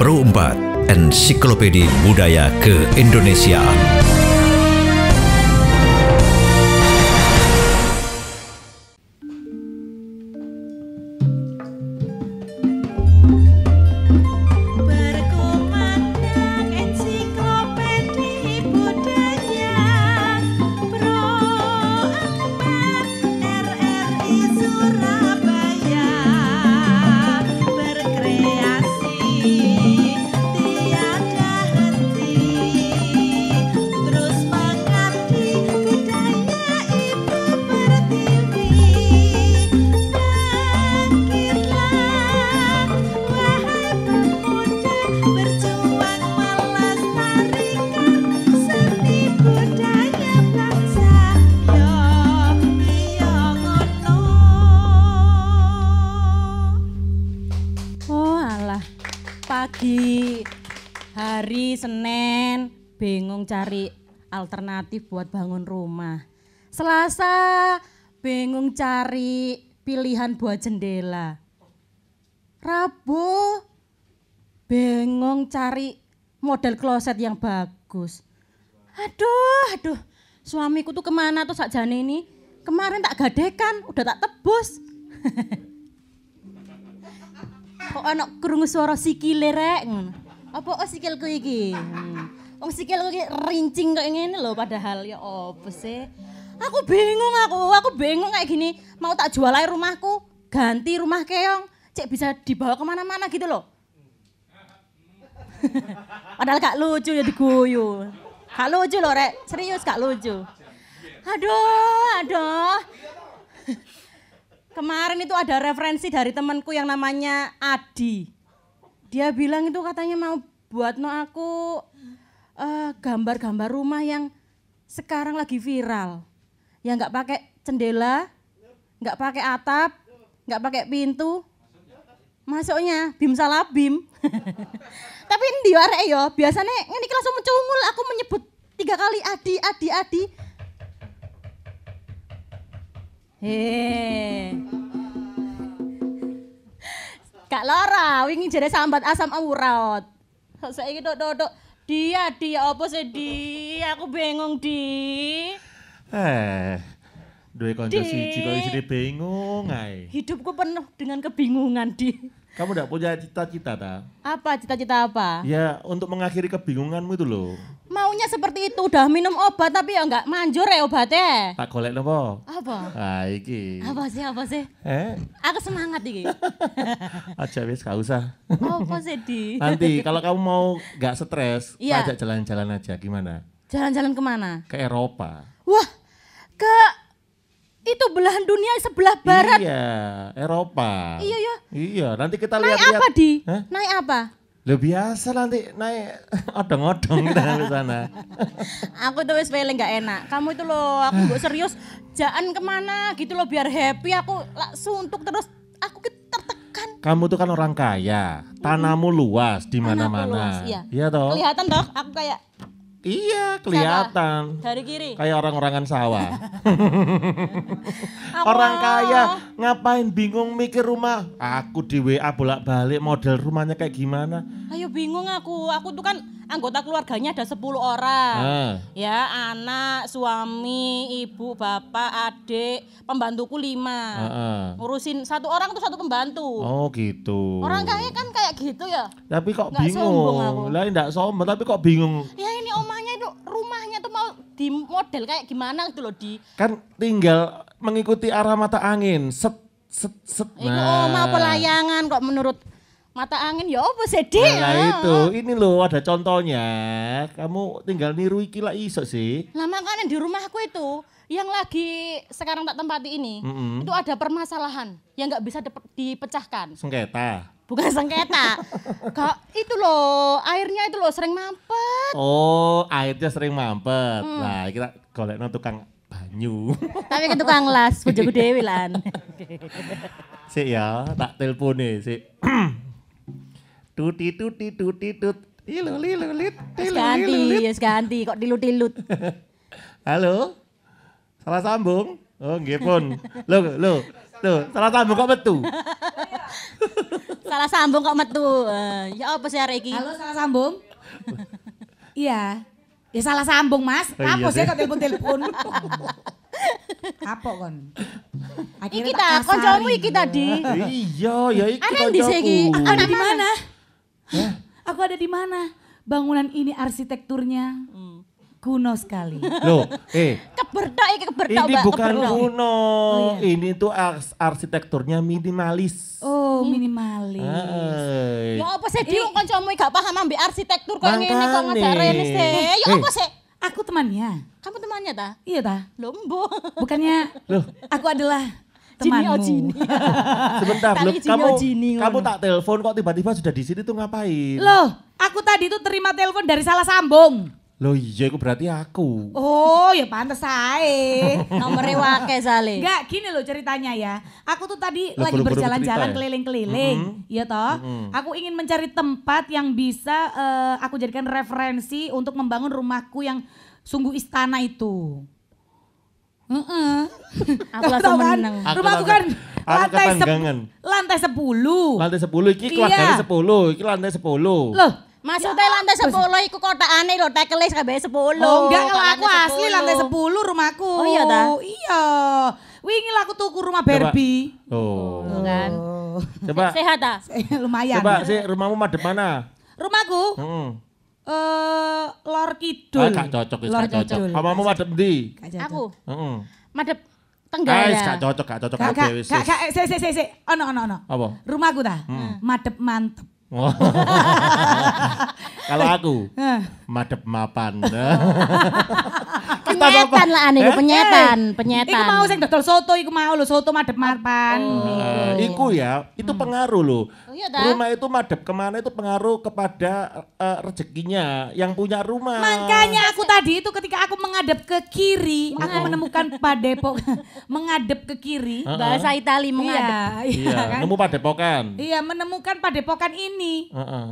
Pro 4 Ensiklopedia Budaya Keindonesiaan. alternatif buat bangun rumah. Selasa bingung cari pilihan buat jendela. Rabu bingung cari model kloset yang bagus. Aduh, aduh, suamiku tuh kemana tuh sakjane ini? Kemarin tak gadekan, udah tak tebus. Kok anak kerungu suara sikile rek? Apa oh sikilku iki? Hmm. Wong sikil iki rincing kok ngene lho padahal ya opo sih? Aku bingung aku, aku bingung kayak gini. Mau tak jual air rumahku, ganti rumah keong, cek bisa dibawa kemana-mana gitu loh. Padahal gak lucu ya diguyu. Gak lucu loh rek, serius gak lucu. Aduh, aduh. Kemarin itu ada referensi dari temanku yang namanya Adi. Dia bilang itu katanya mau buat no aku Eh, gambar-gambar uh, rumah yang sekarang lagi viral. Yang nggak pakai cendela, nggak pakai atap, nggak pakai pintu. Masuknya bim salah bim. Tapi ini arek yo, ya? biasanya ini langsung mencungul aku menyebut tiga kali adi adi adi. Hei. Kak Lora, wingi jadi sambat asam aurat. Saya dok dok dok dia, dia apa sih di? Aku bingung di. Eh, dua konco siji kok isine bingung ae. Hidupku penuh dengan kebingungan di. Kamu tidak punya cita-cita, ta? Apa cita-cita apa? Ya, untuk mengakhiri kebingunganmu itu loh. Maunya seperti itu, udah minum obat tapi ya enggak manjur ya obatnya. Tak golek nopo? Apa? Ah, iki. Apa sih, apa sih? Eh? Aku semangat iki. Aja wis gak usah. Apa sih, Di? Nanti kalau kamu mau enggak stres, iya. ajak jalan-jalan aja gimana? Jalan-jalan kemana? Ke Eropa. Wah, ke itu belahan dunia sebelah barat. Iya, Eropa. Iya, iya. Iya, nanti kita lihat-lihat. Naik apa, Di? Hah? Naik apa? Lu biasa nanti naik odong-odong kita ke sana. aku tuh wis gak enak. Kamu itu loh, aku gak ah. serius. Jangan kemana gitu loh biar happy. Aku langsung untuk terus. Aku tertekan. Kamu tuh kan orang kaya. Tanamu luas di mana-mana. Iya. iya toh. Kelihatan toh aku kayak Iya, kelihatan. Dari kiri. Kayak orang-orangan sawah. Orang kaya ngapain bingung mikir rumah. Aku di WA bolak-balik model rumahnya kayak gimana Ayo bingung aku. Aku tuh kan anggota keluarganya ada 10 orang. Ah. Ya, anak, suami, ibu, bapak, adik, pembantuku 5. Ah, ah. Ngurusin satu orang tuh satu pembantu. Oh, gitu. Orang kaya kan kayak gitu ya. Tapi kok gak bingung. Lah enggak sombong, tapi kok bingung. Ya ini omahnya itu rumahnya tuh mau di model kayak gimana gitu loh di kan tinggal mengikuti arah mata angin set set set nah. Ini omah pelayangan kok menurut mata angin ya apa sedih. nah, itu ini loh ada contohnya kamu tinggal niru iki lah iso sih lah makanya di rumahku itu yang lagi sekarang tak tempati ini mm -hmm. itu ada permasalahan yang nggak bisa dipecahkan sengketa bukan sengketa kok itu loh airnya itu loh sering mampet oh airnya sering mampet hmm. nah kita golek tukang banyu tapi ke tukang las bojoku dewi lan sih ya tak telepon nih sih tuti tuti tuti tut tilu lilu lit tilu ganti yes ganti kok tilu tilut halo salah sambung oh nggih pun lo lo lo salah sambung kok metu salah sambung kok metu eh, ya apa sih hari ini halo salah sambung iya ya salah sambung mas oh, iya apa sih ya kok telepon telepon apa kon akhirnya iki ta koncomu iki tadi iya ya iki koncomu ana di mana Ya. Aku ada di mana? Bangunan ini arsitekturnya hmm. kuno sekali. Loh, eh. Keberdo, eh keberdo, Ini bukan keberdo. kuno. Oh, iya. Ini tuh ars arsitekturnya minimalis. Oh, minimalis. Ay. Ya apa sih, eh. kan kancamu gak paham ambil arsitektur kok ngene kok ngajarin sih. Ya eh. apa sih? Aku temannya. Kamu temannya ta? Iya ta. Lombo. Bukannya Loh. aku adalah Oh, temanmu. Jini, Sebentar, loh, kamu oh, Jini, kamu tak telepon kok tiba-tiba sudah di sini tuh ngapain? Loh, aku tadi tuh terima telepon dari salah sambung. Loh iya itu berarti aku. Oh ya pantes nomor Nomornya wake sale. Enggak gini loh ceritanya ya. Aku tuh tadi loh, lagi berjalan-jalan ya? keliling-keliling. Ya? Mm -hmm. toh. Mm -hmm. Aku ingin mencari tempat yang bisa uh, aku jadikan referensi untuk membangun rumahku yang sungguh istana itu. Heeh. Apalah kan? menang. Rumah aku kan lantai sepuluh. Lantai sepuluh. Lantai sepuluh, iki iya. keluarganya sepuluh, iki lantai sepuluh. Loh, Maksudnya ya, lantai sepuluh iku aneh lho tekele kabeh sepuluh. Oh enggak kalau aku asli lantai sepuluh rumahku. Oh iya ta? Iya. Wingi aku tuku rumah Barbie. Oh. oh. kan. Coba. Sehat ta? Lumayan. Coba sih rumahmu madep mana? Rumahku. Hmm. Eh, Lor Kidul. Ah, gak cocok, Lor gak cocok. Omamu madep ndi? Aku. Heeh. Madep tenggara. Guys, gak cocok, gak cocok gak, gak, gak, gak, eh, sik, sik, sik, sik. Ono, ono, ono. Apa? Rumahku ta. Hmm. Madep mantep. Kalau aku, eh. madep mapan. penyetan lah ane eh? penyetan, eh, penyetan. Iku mau sing dodol soto iku mau lo soto madep marpan. Oh. Nah, iya, iya. iku ya, itu hmm. pengaruh lo. Oh, iya rumah itu madep kemana itu pengaruh kepada uh, rezekinya yang punya rumah. Makanya aku tadi itu ketika aku mengadep ke kiri, oh. aku menemukan padepok mengadap ke kiri. Uh -uh. Bahasa Itali mengadap. iya, iya kan? nemu padepokan. Iya, menemukan padepokan ini. Uh -uh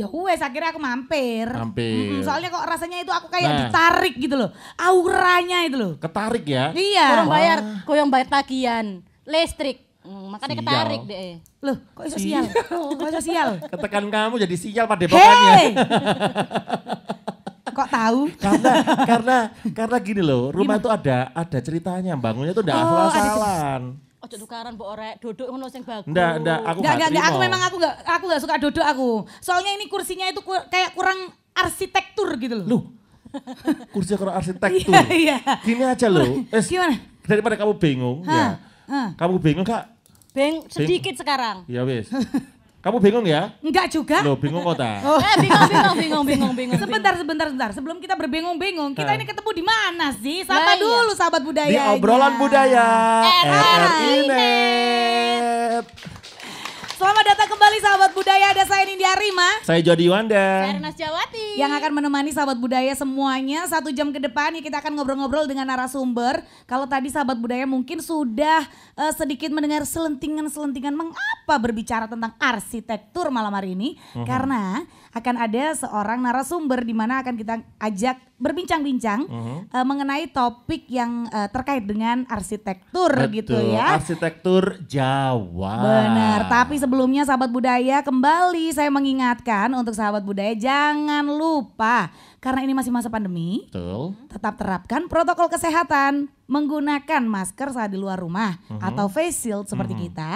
ya wes akhirnya aku mampir. Mampir. Hmm, soalnya kok rasanya itu aku kayak nah. ditarik gitu loh. Auranya itu loh. Ketarik ya? Iya. Kurang bayar, kurang bayar tagihan listrik. Hmm, makanya sial. ketarik deh. Loh, kok iso sial? kok iso sial? Ketekan kamu jadi sial pada depannya. Hey! kok tahu? Karena karena karena gini loh, rumah itu ada ada ceritanya, bangunnya tuh udah oh, asal-asalan. Ojo tukaran bu orek, duduk ngono sing bagus. Ndak, enggak, aku enggak, enggak, aku memang aku enggak aku enggak suka duduk aku. Soalnya ini kursinya itu ku, kayak kurang arsitektur gitu loh. Loh. kursinya kurang arsitektur. Iya, iya. Gini aja loh. Es, Gimana? Daripada kamu bingung ha, ya. Ha. Kamu bingung Kak? Bing sedikit Bing. sekarang. Ya wis. Kamu bingung ya? Enggak juga. Loh, bingung kota. Oh. Eh, bingung, bingung, bingung, bingung, bingung. Sebentar, sebentar, sebentar. Sebelum kita berbingung-bingung, kita eh. ini ketemu di mana sih? Sapa nah, iya. dulu sahabat budaya. Di obrolan budaya. Eh, RRI Net. Selamat datang kembali sahabat budaya. Ada saya Nindya Rima. Saya Jody Wanda. Saya Ernas Jawati. Yang akan menemani sahabat budaya semuanya. Satu jam ke depan ya kita akan ngobrol-ngobrol dengan narasumber. Kalau tadi sahabat budaya mungkin sudah uh, sedikit mendengar selentingan-selentingan mengapa berbicara tentang arsitektur malam hari ini. Uh mhm. -huh. Karena akan ada seorang narasumber di mana akan kita ajak berbincang-bincang uh -huh. uh, mengenai topik yang uh, terkait dengan arsitektur Betul, gitu ya. Arsitektur Jawa. Benar, tapi sebelumnya sahabat budaya kembali saya mengingatkan untuk sahabat budaya jangan lupa karena ini masih masa pandemi. Betul. Tetap terapkan protokol kesehatan, menggunakan masker saat di luar rumah uh mhm. -huh. atau face shield seperti uh mhm. -huh. kita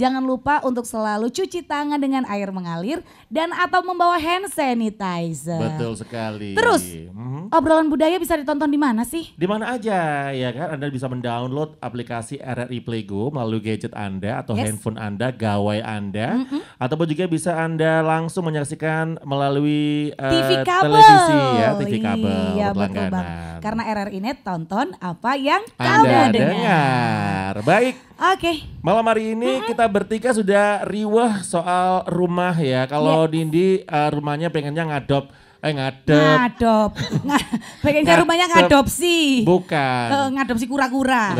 Jangan lupa untuk selalu cuci tangan dengan air mengalir dan atau membawa hand sanitizer. Betul sekali. Terus, mm-hmm. obrolan budaya bisa ditonton di mana sih? Di mana aja ya kan? Anda bisa mendownload aplikasi RRI Playgo melalui gadget Anda atau yes. handphone Anda, gawai Anda, mm-hmm. ataupun juga bisa Anda langsung menyaksikan melalui uh, eh, TV kabel. televisi ya, TV iya, kabel iya, Betul bang. Karena RRI Net tonton apa yang Anda dengar. dengar. Baik. Oke. Okay. Malam hari ini mm-hmm. kita bertiga sudah riweh soal rumah ya. Kalau yeah. Dindi uh, rumahnya pengennya ngadop. Eh ngadop Ngadop. Pengennya rumahnya ngadopsi. Bukan. Uh, ngadopsi kura-kura.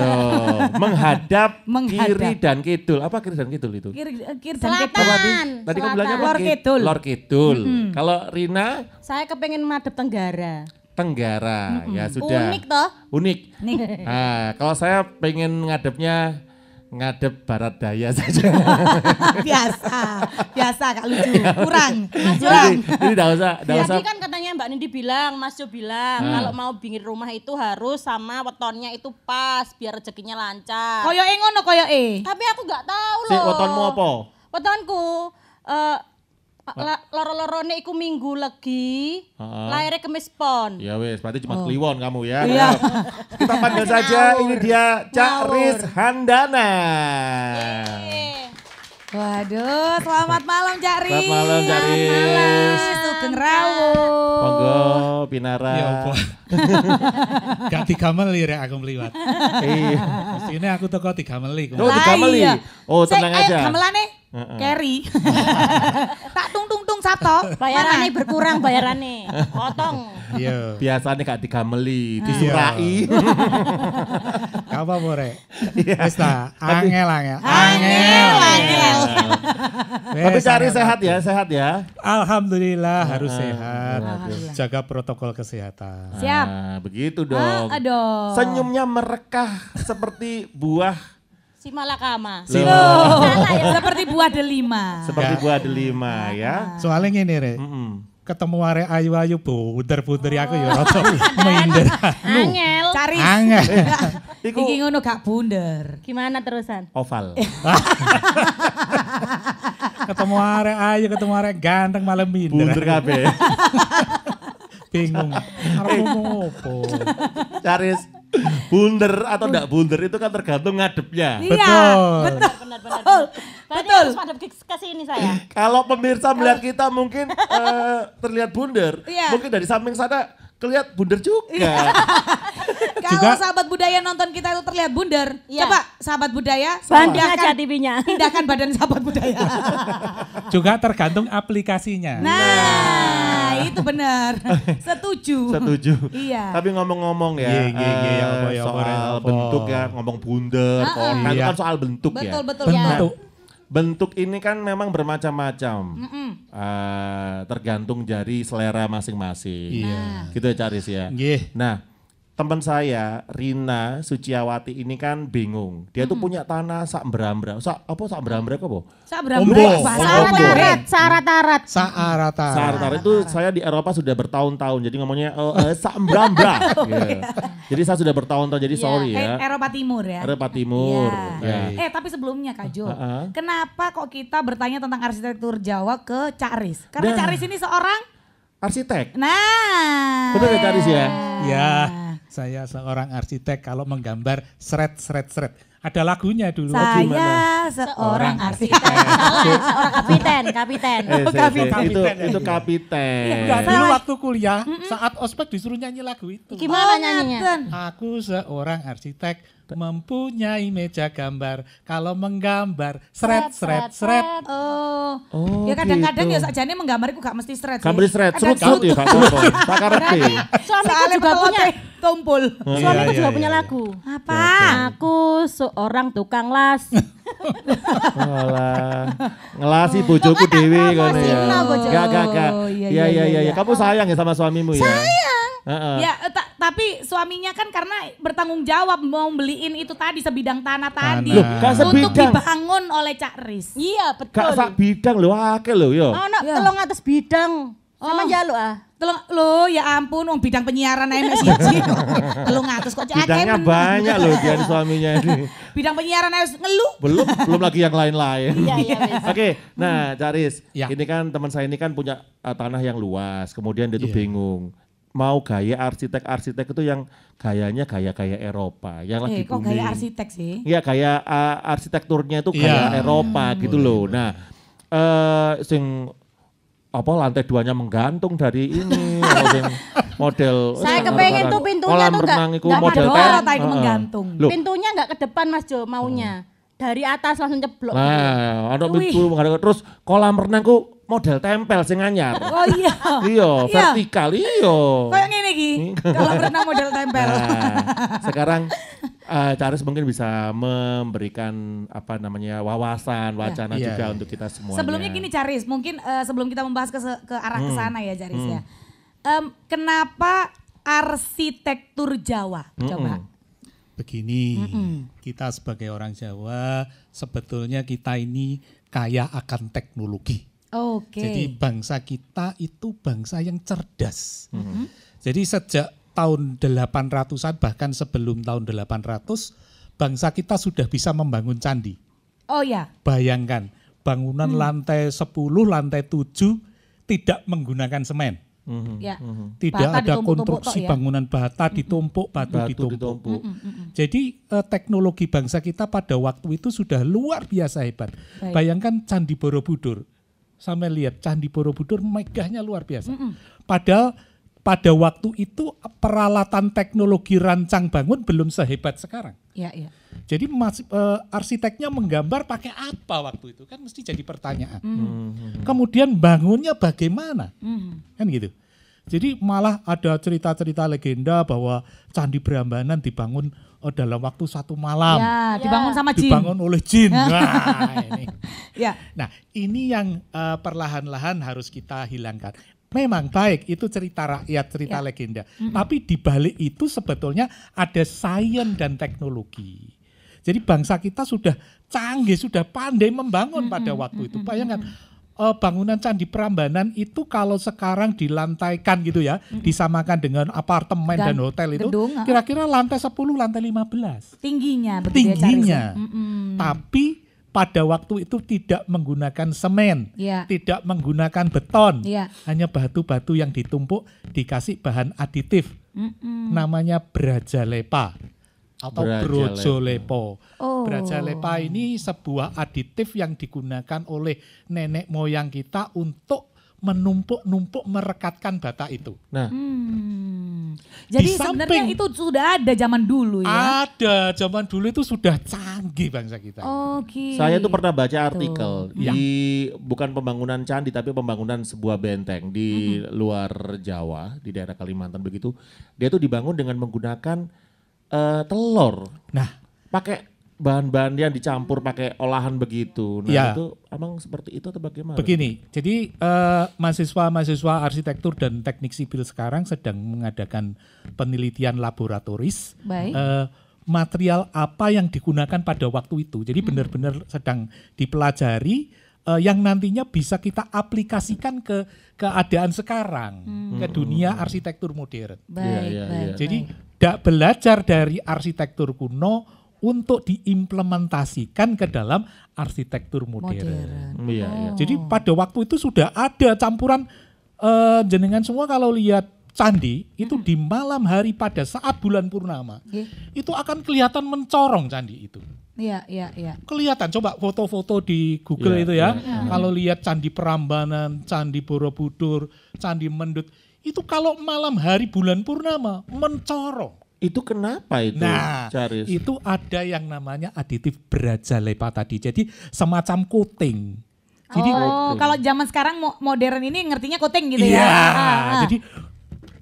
menghadap, menghadap kiri dan kidul. Apa kiri dan kidul itu? Kiri, eh, kiri dan Selatan. kidul. Tadi, tadi kamu bilangnya apa? Lor kidul. Lor kidul. Mm -hmm. Kalau Rina? Saya kepengen madep tenggara. Tenggara, mm -hmm. ya sudah. Unik toh? Unik. Nih. Nah, kalau saya pengen ngadepnya ngadep barat daya saja. biasa, biasa Kak Lucu, kurang, kurang. Jadi tidak usah, enggak usah. Tadi kan katanya Mbak Nindi bilang, Mas Jo bilang hmm. kalau mau bingit rumah itu harus sama wetonnya itu pas biar rezekinya lancar. Koyo Koyoke ngono e. Tapi aku enggak tahu loh. Si wetonmu apa? Wetonku uh, loro-lorone iku minggu lagi, uh-huh. lahirnya kemis pon. Ya wes, berarti cuma oh. kliwon kamu ya. Iya. Kita panggil saja, ini dia Cak Riz Handana. Yeay. Waduh, selamat malam Cak Riz. Selamat malam Cak Riz. Selamat malam. Sugeng Rawo. Monggo, Pinara. Ya, Gak tiga meli rek aku meliwat. Iya. ini aku toko tiga meli. Oh, tiga meli. Iya. Oh, tenang aja. Eh, nih, Carry. tak tung-tung-tung sabto, bayarane berkurang bayarane. Potong. Iya. biasanya gak tiga meli, iya. disurai. Apa apa rek? Iya. Wis angel angel. Angel angel. Tapi cari sehat ya, sehat ya. Alhamdulillah harus sehat. Alhamdulillah. Jaga protokol kesehatan. Siap. Nah, ah, begitu dong. Ah, aduh. Senyumnya merekah seperti buah Si malakama. Salah seperti buah delima. Seperti buah delima ya. Ah. Soalnya ini Re. Mm -mm ketemu are ayu-ayu puter puteri aku ya oh. rada minder. Angel. Cari. Angel. Iku iki ngono gak bunder. Gimana terusan? Oval. ketemu are ayu, ketemu are ganteng malam minder. Bunder kabeh bingung harum eh, opo cari bunder atau enggak bunder itu kan tergantung ngadepnya iya, betul betul benar betul saya kalau pemirsa melihat kita mungkin uh, terlihat bunder iya. mungkin dari samping sana terlihat bundar juga. Iya. Kalau sahabat budaya nonton kita itu terlihat bundar, ya. coba sahabat budaya banding aja TV-nya. Pindahkan badan sahabat budaya. juga tergantung aplikasinya. Nah, nah. itu benar. Setuju. Setuju. iya. Tapi ngomong-ngomong ya, yeah, yeah, yeah, uh, soal bentuk ya, ngomong bundar, -uh. kan iya. soal bentuk betul, ya. Betul betul ya. Bentuk bentuk ini kan memang bermacam-macam. Mm Uh, tergantung dari selera masing-masing. Iya. Yeah. Nah. Gitu ya cari sih ya. Yeah. Nah, teman saya Rina Suciawati ini kan bingung. Dia tuh punya tanah sak berambra. Sak apa sak berambra apa? Sak berambra. Sarat-arat, sarat-arat. itu saya di Eropa sudah bertahun-tahun. Jadi ngomongnya uh, uh, sak berambra. Oh, iya. iya. Jadi saya sudah bertahun-tahun jadi iya, sorry eh, ya. Eropa Timur ya. Eropa Timur. Eh tapi sebelumnya Kak Jo, uh kenapa kok kita bertanya tentang arsitektur Jawa ke Cak Riz? Karena nah. Cak Riz ini seorang arsitek. Nah. Betul ya Cak Riz ya? Ya. Saya seorang arsitek kalau menggambar seret seret seret. Ada lagunya dulu. Saya gimana? seorang arsitek. seorang kapiten, kapiten. Eh, oh, kapiten. Itu itu kapiten. ya, dulu waktu kuliah saat ospek disuruh nyanyi lagu itu. Gimana oh, nyanyinya? Aku seorang arsitek mempunyai meja gambar kalau menggambar seret seret seret, oh oh ya kadang-kadang ya gitu. ya sajane menggambar itu gak mesti seret gak mesti seret seret serut ya gak apa-apa juga punya tumpul oh, suamiku iya, juga iya, punya iya, lagu apa aku seorang tukang las ngelasi bojoku Dewi, ngene ya. Gak gak gak. Iya iya iya kamu sayang ya sama suamimu ya? Sayang. Uh-uh. Ya eh, tapi suaminya kan karena bertanggung jawab mau beliin itu tadi sebidang tanah tadi loh, untuk dibangun oleh Cak Ris. Iya betul. Gak sak iya. bidang loh akeh loh yo. oh, no, ya. atas bidang. Sama oh. jaluk ah. Telung lo ya ampun wong bidang penyiaran ae siji. Telung ngatus kok cek Bidangnya banyak loh dia suaminya ini. bidang penyiaran ae ngeluh. Belum belum lagi yang lain-lain. Iya iya, iya. Oke, nah Caris, ya. ini kan teman saya ini kan punya uh, tanah yang luas, kemudian dia tuh yeah. bingung mau gaya arsitek-arsitek itu yang gayanya gaya-gaya Eropa yang lagi eh, kok booming. gaya arsitek sih? Iya, gaya uh, arsitekturnya itu gaya yeah. Eropa hmm, gitu iya. loh. Nah, eh uh, sing apa lantai duanya menggantung dari ini model model saya kepengen tuh pintunya tuh renang itu model uh, menggantung Loh. pintunya enggak ke depan mas Jo maunya hmm. dari atas langsung ceblok nah ada pintu terus kolam renang ku model tempel sing anyar oh iya iya, iya. vertikal iya kayak gini iki kolam renang model tempel nah, sekarang uh, Charles mungkin bisa memberikan apa namanya wawasan, iya. wacana yeah. juga yeah. untuk kita semua. Sebelumnya gini Charles, mungkin uh, sebelum kita membahas ke ke arah hmm. sana ya Charles hmm. ya. Um, kenapa arsitektur Jawa? Hmm. Coba. Begini, hmm. kita sebagai orang Jawa sebetulnya kita ini kaya akan teknologi. Oke. Okay. Jadi bangsa kita itu bangsa yang cerdas. Hmm. hmm. Jadi sejak tahun 800-an bahkan sebelum tahun 800 bangsa kita sudah bisa membangun candi. Oh ya. Bayangkan bangunan hmm. lantai 10, lantai 7 tidak menggunakan semen. hmm Ya. Mhm. Tidak bata ada konstruksi ya? bangunan bata mhm. ditumpuk, batu, batu ditumpuk. ditumpuk. Mm-hmm. Jadi eh, teknologi bangsa kita pada waktu itu sudah luar biasa hebat. Baik. Bayangkan Candi Borobudur. Sampai lihat Candi Borobudur megahnya luar biasa. hmm Padahal pada waktu itu peralatan teknologi rancang bangun belum sehebat sekarang. Ya, ya. Jadi masih eh, uh, arsiteknya menggambar pakai apa waktu itu kan mesti jadi pertanyaan. Mm. Kemudian bangunnya bagaimana, mm. kan gitu. Jadi malah ada cerita-cerita legenda bahwa Candi Brambanan dibangun oh, dalam waktu satu malam. Ya, ya, dibangun sama jin. Dibangun oleh jin. Nah, ini. Ya. Nah, ini yang uh, perlahan-lahan harus kita hilangkan memang baik itu cerita rakyat cerita ya. legenda mm -hmm. tapi balik itu sebetulnya ada sains dan teknologi jadi bangsa kita sudah canggih sudah pandai membangun mm -hmm. pada waktu itu bayangkan eh, bangunan candi Prambanan itu kalau sekarang dilantaikan gitu ya mm -hmm. disamakan dengan apartemen dan, dan hotel itu kira-kira lantai 10 lantai 15 tingginya ya, tingginya mm -hmm. tapi pada waktu itu tidak menggunakan semen, ya. tidak menggunakan beton, ya. hanya batu-batu yang ditumpuk dikasih bahan aditif, mm -mm. namanya brajalepa atau lepo. Oh. Brajalepa ini sebuah aditif yang digunakan oleh nenek moyang kita untuk menumpuk-numpuk merekatkan bata itu. Nah, hmm. jadi samping, sebenarnya itu sudah ada zaman dulu ya. Ada zaman dulu itu sudah canggih bangsa kita. Oke. Okay. Saya itu pernah baca artikel Tuh. Iya. di ya. bukan pembangunan candi tapi pembangunan sebuah benteng di hmm. luar Jawa di daerah Kalimantan begitu. Dia itu dibangun dengan menggunakan uh, telur. Nah, pakai bahan-bahan yang dicampur pakai olahan begitu. Nah, ya. itu emang seperti itu atau bagaimana? Begini, jadi mahasiswa eh, mahasiswa-mahasiswa arsitektur dan teknik sipil sekarang sedang mengadakan penelitian laboratoris. Baik. Uh, material apa yang digunakan pada waktu itu. Jadi hmm. benar-benar sedang dipelajari uh, yang nantinya bisa kita aplikasikan ke keadaan sekarang, hmm. ke dunia arsitektur modern. Baik, ya, ya, baik. Ya. Jadi tidak belajar dari arsitektur kuno untuk diimplementasikan ke dalam arsitektur modern. modern. Iya, iya. oh. iya. Jadi pada waktu itu sudah ada campuran eh, jenengan semua kalau lihat candi itu di malam hari pada saat bulan purnama yeah. itu akan kelihatan mencorong candi itu. Iya, iya, iya. Kelihatan coba foto-foto di Google yeah, itu ya. Yeah, Kalau lihat candi Prambanan, candi Borobudur, candi Mendut itu kalau malam hari bulan purnama mencorong. Itu kenapa itu? Nah, Charis? itu ada yang namanya aditif beraja lepa tadi. Jadi semacam coating. Jadi oh, kalau zaman sekarang modern ini ngertinya coating gitu iya, ya. Iya. Ah, ah, ah. Jadi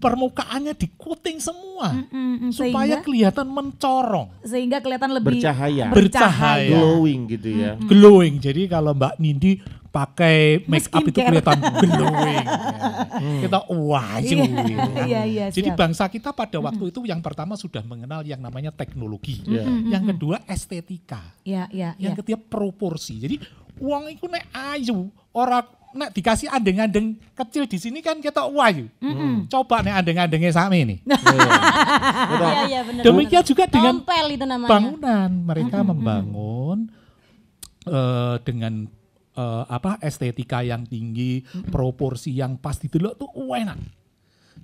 permukaannya di coating semua mm -mm, mm supaya sehingga, kelihatan mencorong sehingga kelihatan lebih bercahaya bercahaya glowing gitu ya mm hmm glowing jadi kalau Mbak Nindi pakai make up itu kelihatan glowing. hmm. Kita wah gitu. Jadi bangsa kita pada hmm. waktu itu yang pertama sudah mengenal yang namanya teknologi. Hmm, hmm, yang kedua estetika. yang ketiga proporsi. Jadi uang itu naik ayu, orang nek dikasih andeng-andeng kecil di sini kan kita wah mm. -hmm. Coba nek andeng-andengnya sama ini. Demikian juga dengan bangunan. Mereka membangun eh, dengan uh, apa estetika yang tinggi, proporsi yang pas didelok tuh enak.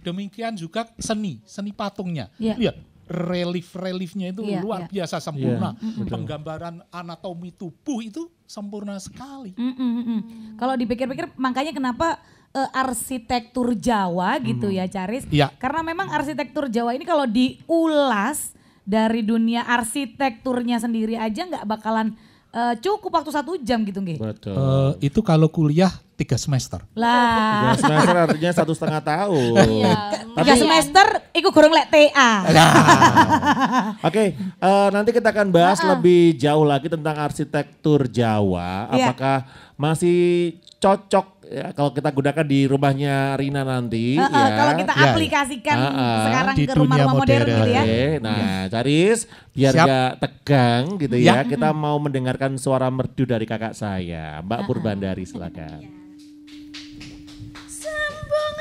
Demikian juga seni, seni patungnya. Yeah. Lihat relief-reliefnya itu yeah, luar yeah. biasa iya, sempurna. Yeah, Penggambaran anatomi tubuh itu sempurna sekali. Mm -mm, mm. Kalau dipikir-pikir makanya kenapa uh, arsitektur Jawa gitu mm. ya Caris? Yeah. Karena memang arsitektur Jawa ini kalau diulas dari dunia arsitekturnya sendiri aja nggak bakalan uh, cukup waktu satu jam gitu nggih. Uh, eh, itu kalau kuliah tiga semester. Lah. Tiga semester artinya satu setengah tahun. Iya. tiga semester, ikut kurung lek TA. Nah. Oke, okay, uh, eh, nanti kita akan bahas nah, lebih jauh lagi tentang arsitektur Jawa. Yeah. Apakah masih cocok ya, kalau kita gunakan di rumahnya Rina nanti uh, uh, ya. Kalau kita ya, aplikasikan uh, uh, sekarang di ke rumah modern, modern gitu ya. Okay, nah, ya. Caris biar Siap. gak tegang gitu ya. ya. Kita mau mendengarkan suara merdu dari kakak saya, Mbak uh, Purbandari silakan. Sambung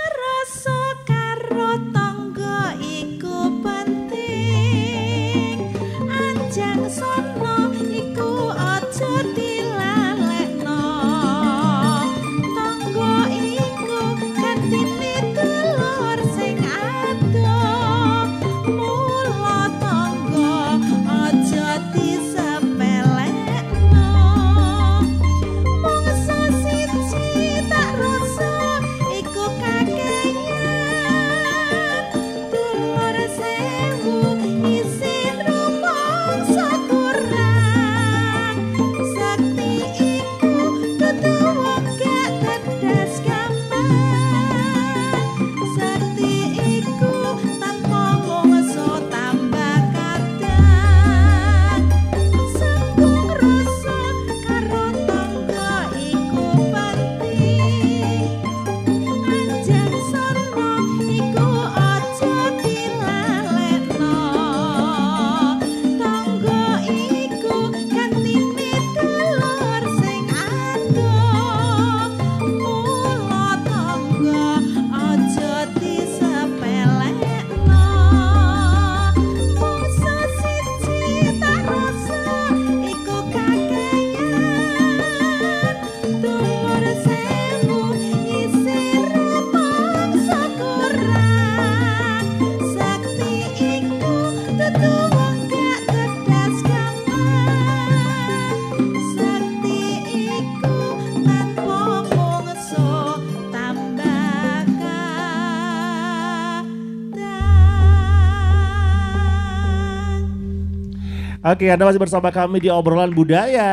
Oke, Anda masih bersama kami di obrolan budaya.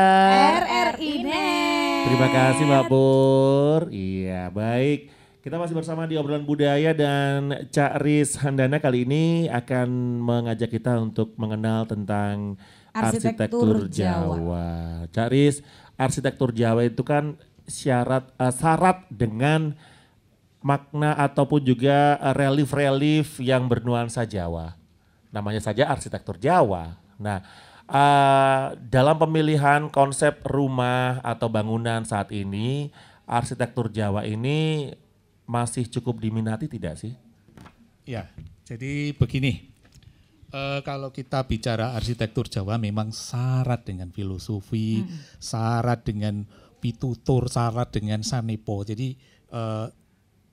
RRI Net. Terima kasih Mbak Pur. Iya, baik. Kita masih bersama di obrolan budaya dan Cak Riz Handana kali ini akan mengajak kita untuk mengenal tentang arsitektur, arsitektur Jawa. Jawa. Cak Riz, arsitektur Jawa itu kan syarat uh, syarat dengan makna ataupun juga relief-relief yang bernuansa Jawa. Namanya saja arsitektur Jawa. Nah, uh, dalam pemilihan konsep rumah atau bangunan saat ini, arsitektur Jawa ini masih cukup diminati tidak sih? Ya, jadi begini. E, kalau kita bicara arsitektur Jawa memang syarat dengan filosofi, hmm. syarat dengan pitutur, syarat dengan sanepo. Jadi e,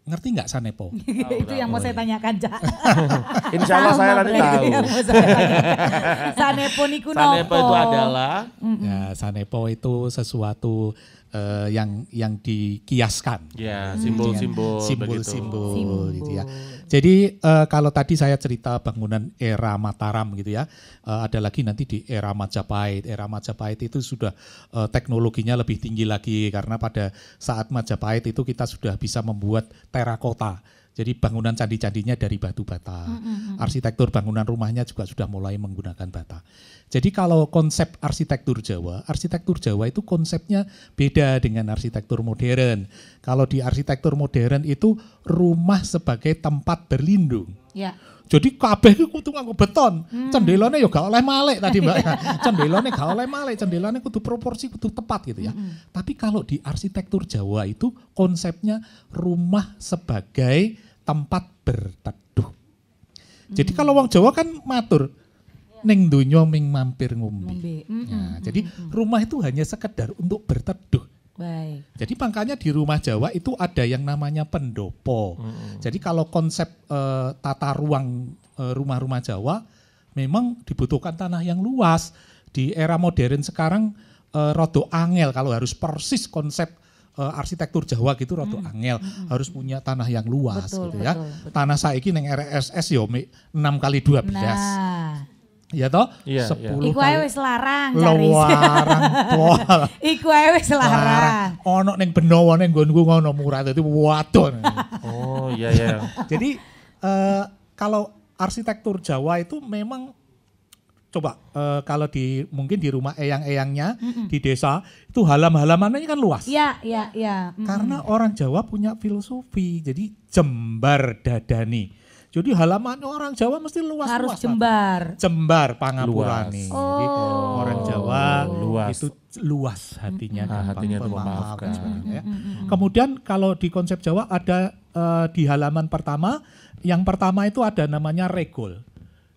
Ngerti nggak Sanepo? itu yang mau saya tanyakan, Cak. Insya Allah saya nanti tahu. Sanepo niku Sanepo itu adalah ya, Sanepo itu sesuatu uh, yang yang dikiaskan. Ya, simbol-simbol. Iya. Simbol-simbol gitu ya. Jadi uh, kalau tadi saya cerita bangunan era Mataram gitu ya, uh, ada lagi nanti di era Majapahit. Era Majapahit itu sudah uh, teknologinya lebih tinggi lagi karena pada saat Majapahit itu kita sudah bisa membuat terakota. Jadi bangunan candi-candinya dari batu bata. Arsitektur bangunan rumahnya juga sudah mulai menggunakan bata. Jadi kalau konsep arsitektur Jawa, arsitektur Jawa itu konsepnya beda dengan arsitektur modern. Kalau di arsitektur modern itu rumah sebagai tempat berlindung. Ya. Jadi kabeh itu kutu nganggo beton. Hmm. Cendelane ya gak oleh malek tadi Mbak. ya. gak oleh malek, cendelone kudu proporsi kudu tepat gitu ya. Hmm. Tapi kalau di arsitektur Jawa itu konsepnya rumah sebagai tempat berteduh. Hmm. Jadi kalau wong Jawa kan matur, Iya. Neng dunyo ming mampir ngombe. Mm -hmm. nah, jadi rumah itu hanya sekedar untuk berteduh. Baik. Jadi makanya di rumah Jawa itu ada yang namanya pendopo. Hmm. Jadi kalau konsep uh, tata ruang eh, rumah-rumah Jawa memang dibutuhkan tanah yang luas. Di era modern sekarang uh, eh, rodo angel kalau harus persis konsep uh, arsitektur Jawa gitu rada hmm. angel, harus punya tanah yang luas betul, gitu ya. Betul, betul. Tanah saiki ning RSS yo 6 kali 12. Nah. Iya toh? Iya, iya. Sepuluh iya. Iku ae wis larang jaris. Larang Iku ae wis larang. Ono ning Benowo ning nggonku ngono murah dadi wadon. oh, iya iya. Jadi uh, kalau arsitektur Jawa itu memang coba uh, kalau di mungkin di rumah eyang-eyangnya mm hmm di desa itu halam-halamannya kan luas. Iya, iya, iya. Mm hmm Karena orang Jawa punya filosofi. Jadi jembar dadani jadi halamannya orang Jawa mesti luas. Harus luas, jembar. Hati. Jembar pangapurani. Luas. Gitu. Oh. Jadi orang Jawa luas. itu luas hatinya hmm. gampang hatinya memaafkan. Ya. Hmm. Kemudian kalau di konsep Jawa ada uh, di halaman pertama, yang pertama itu ada namanya regol.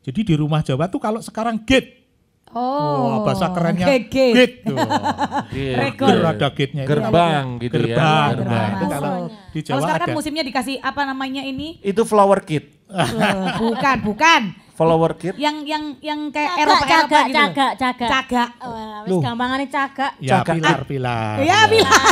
Jadi di rumah Jawa tuh kalau sekarang gate Oh, oh bahasa kerennya gate, gate. gate tuh. Iya. Regol. ada gate-nya gerbang itu, gitu gerbang, ya. Gerbang. gerbang. Itu kalau di Jawa kalau sekarang kan ada. kan musimnya dikasih apa namanya ini? Itu flower kit. Eh, bukan, bukan. Follower kit. Yang yang yang kayak caga, Eropa caga, Eropa gitu. Caga, caga. Caga. Wah, wis ini caga. Ya caga. pilar, ah. pilar. Ya pilar.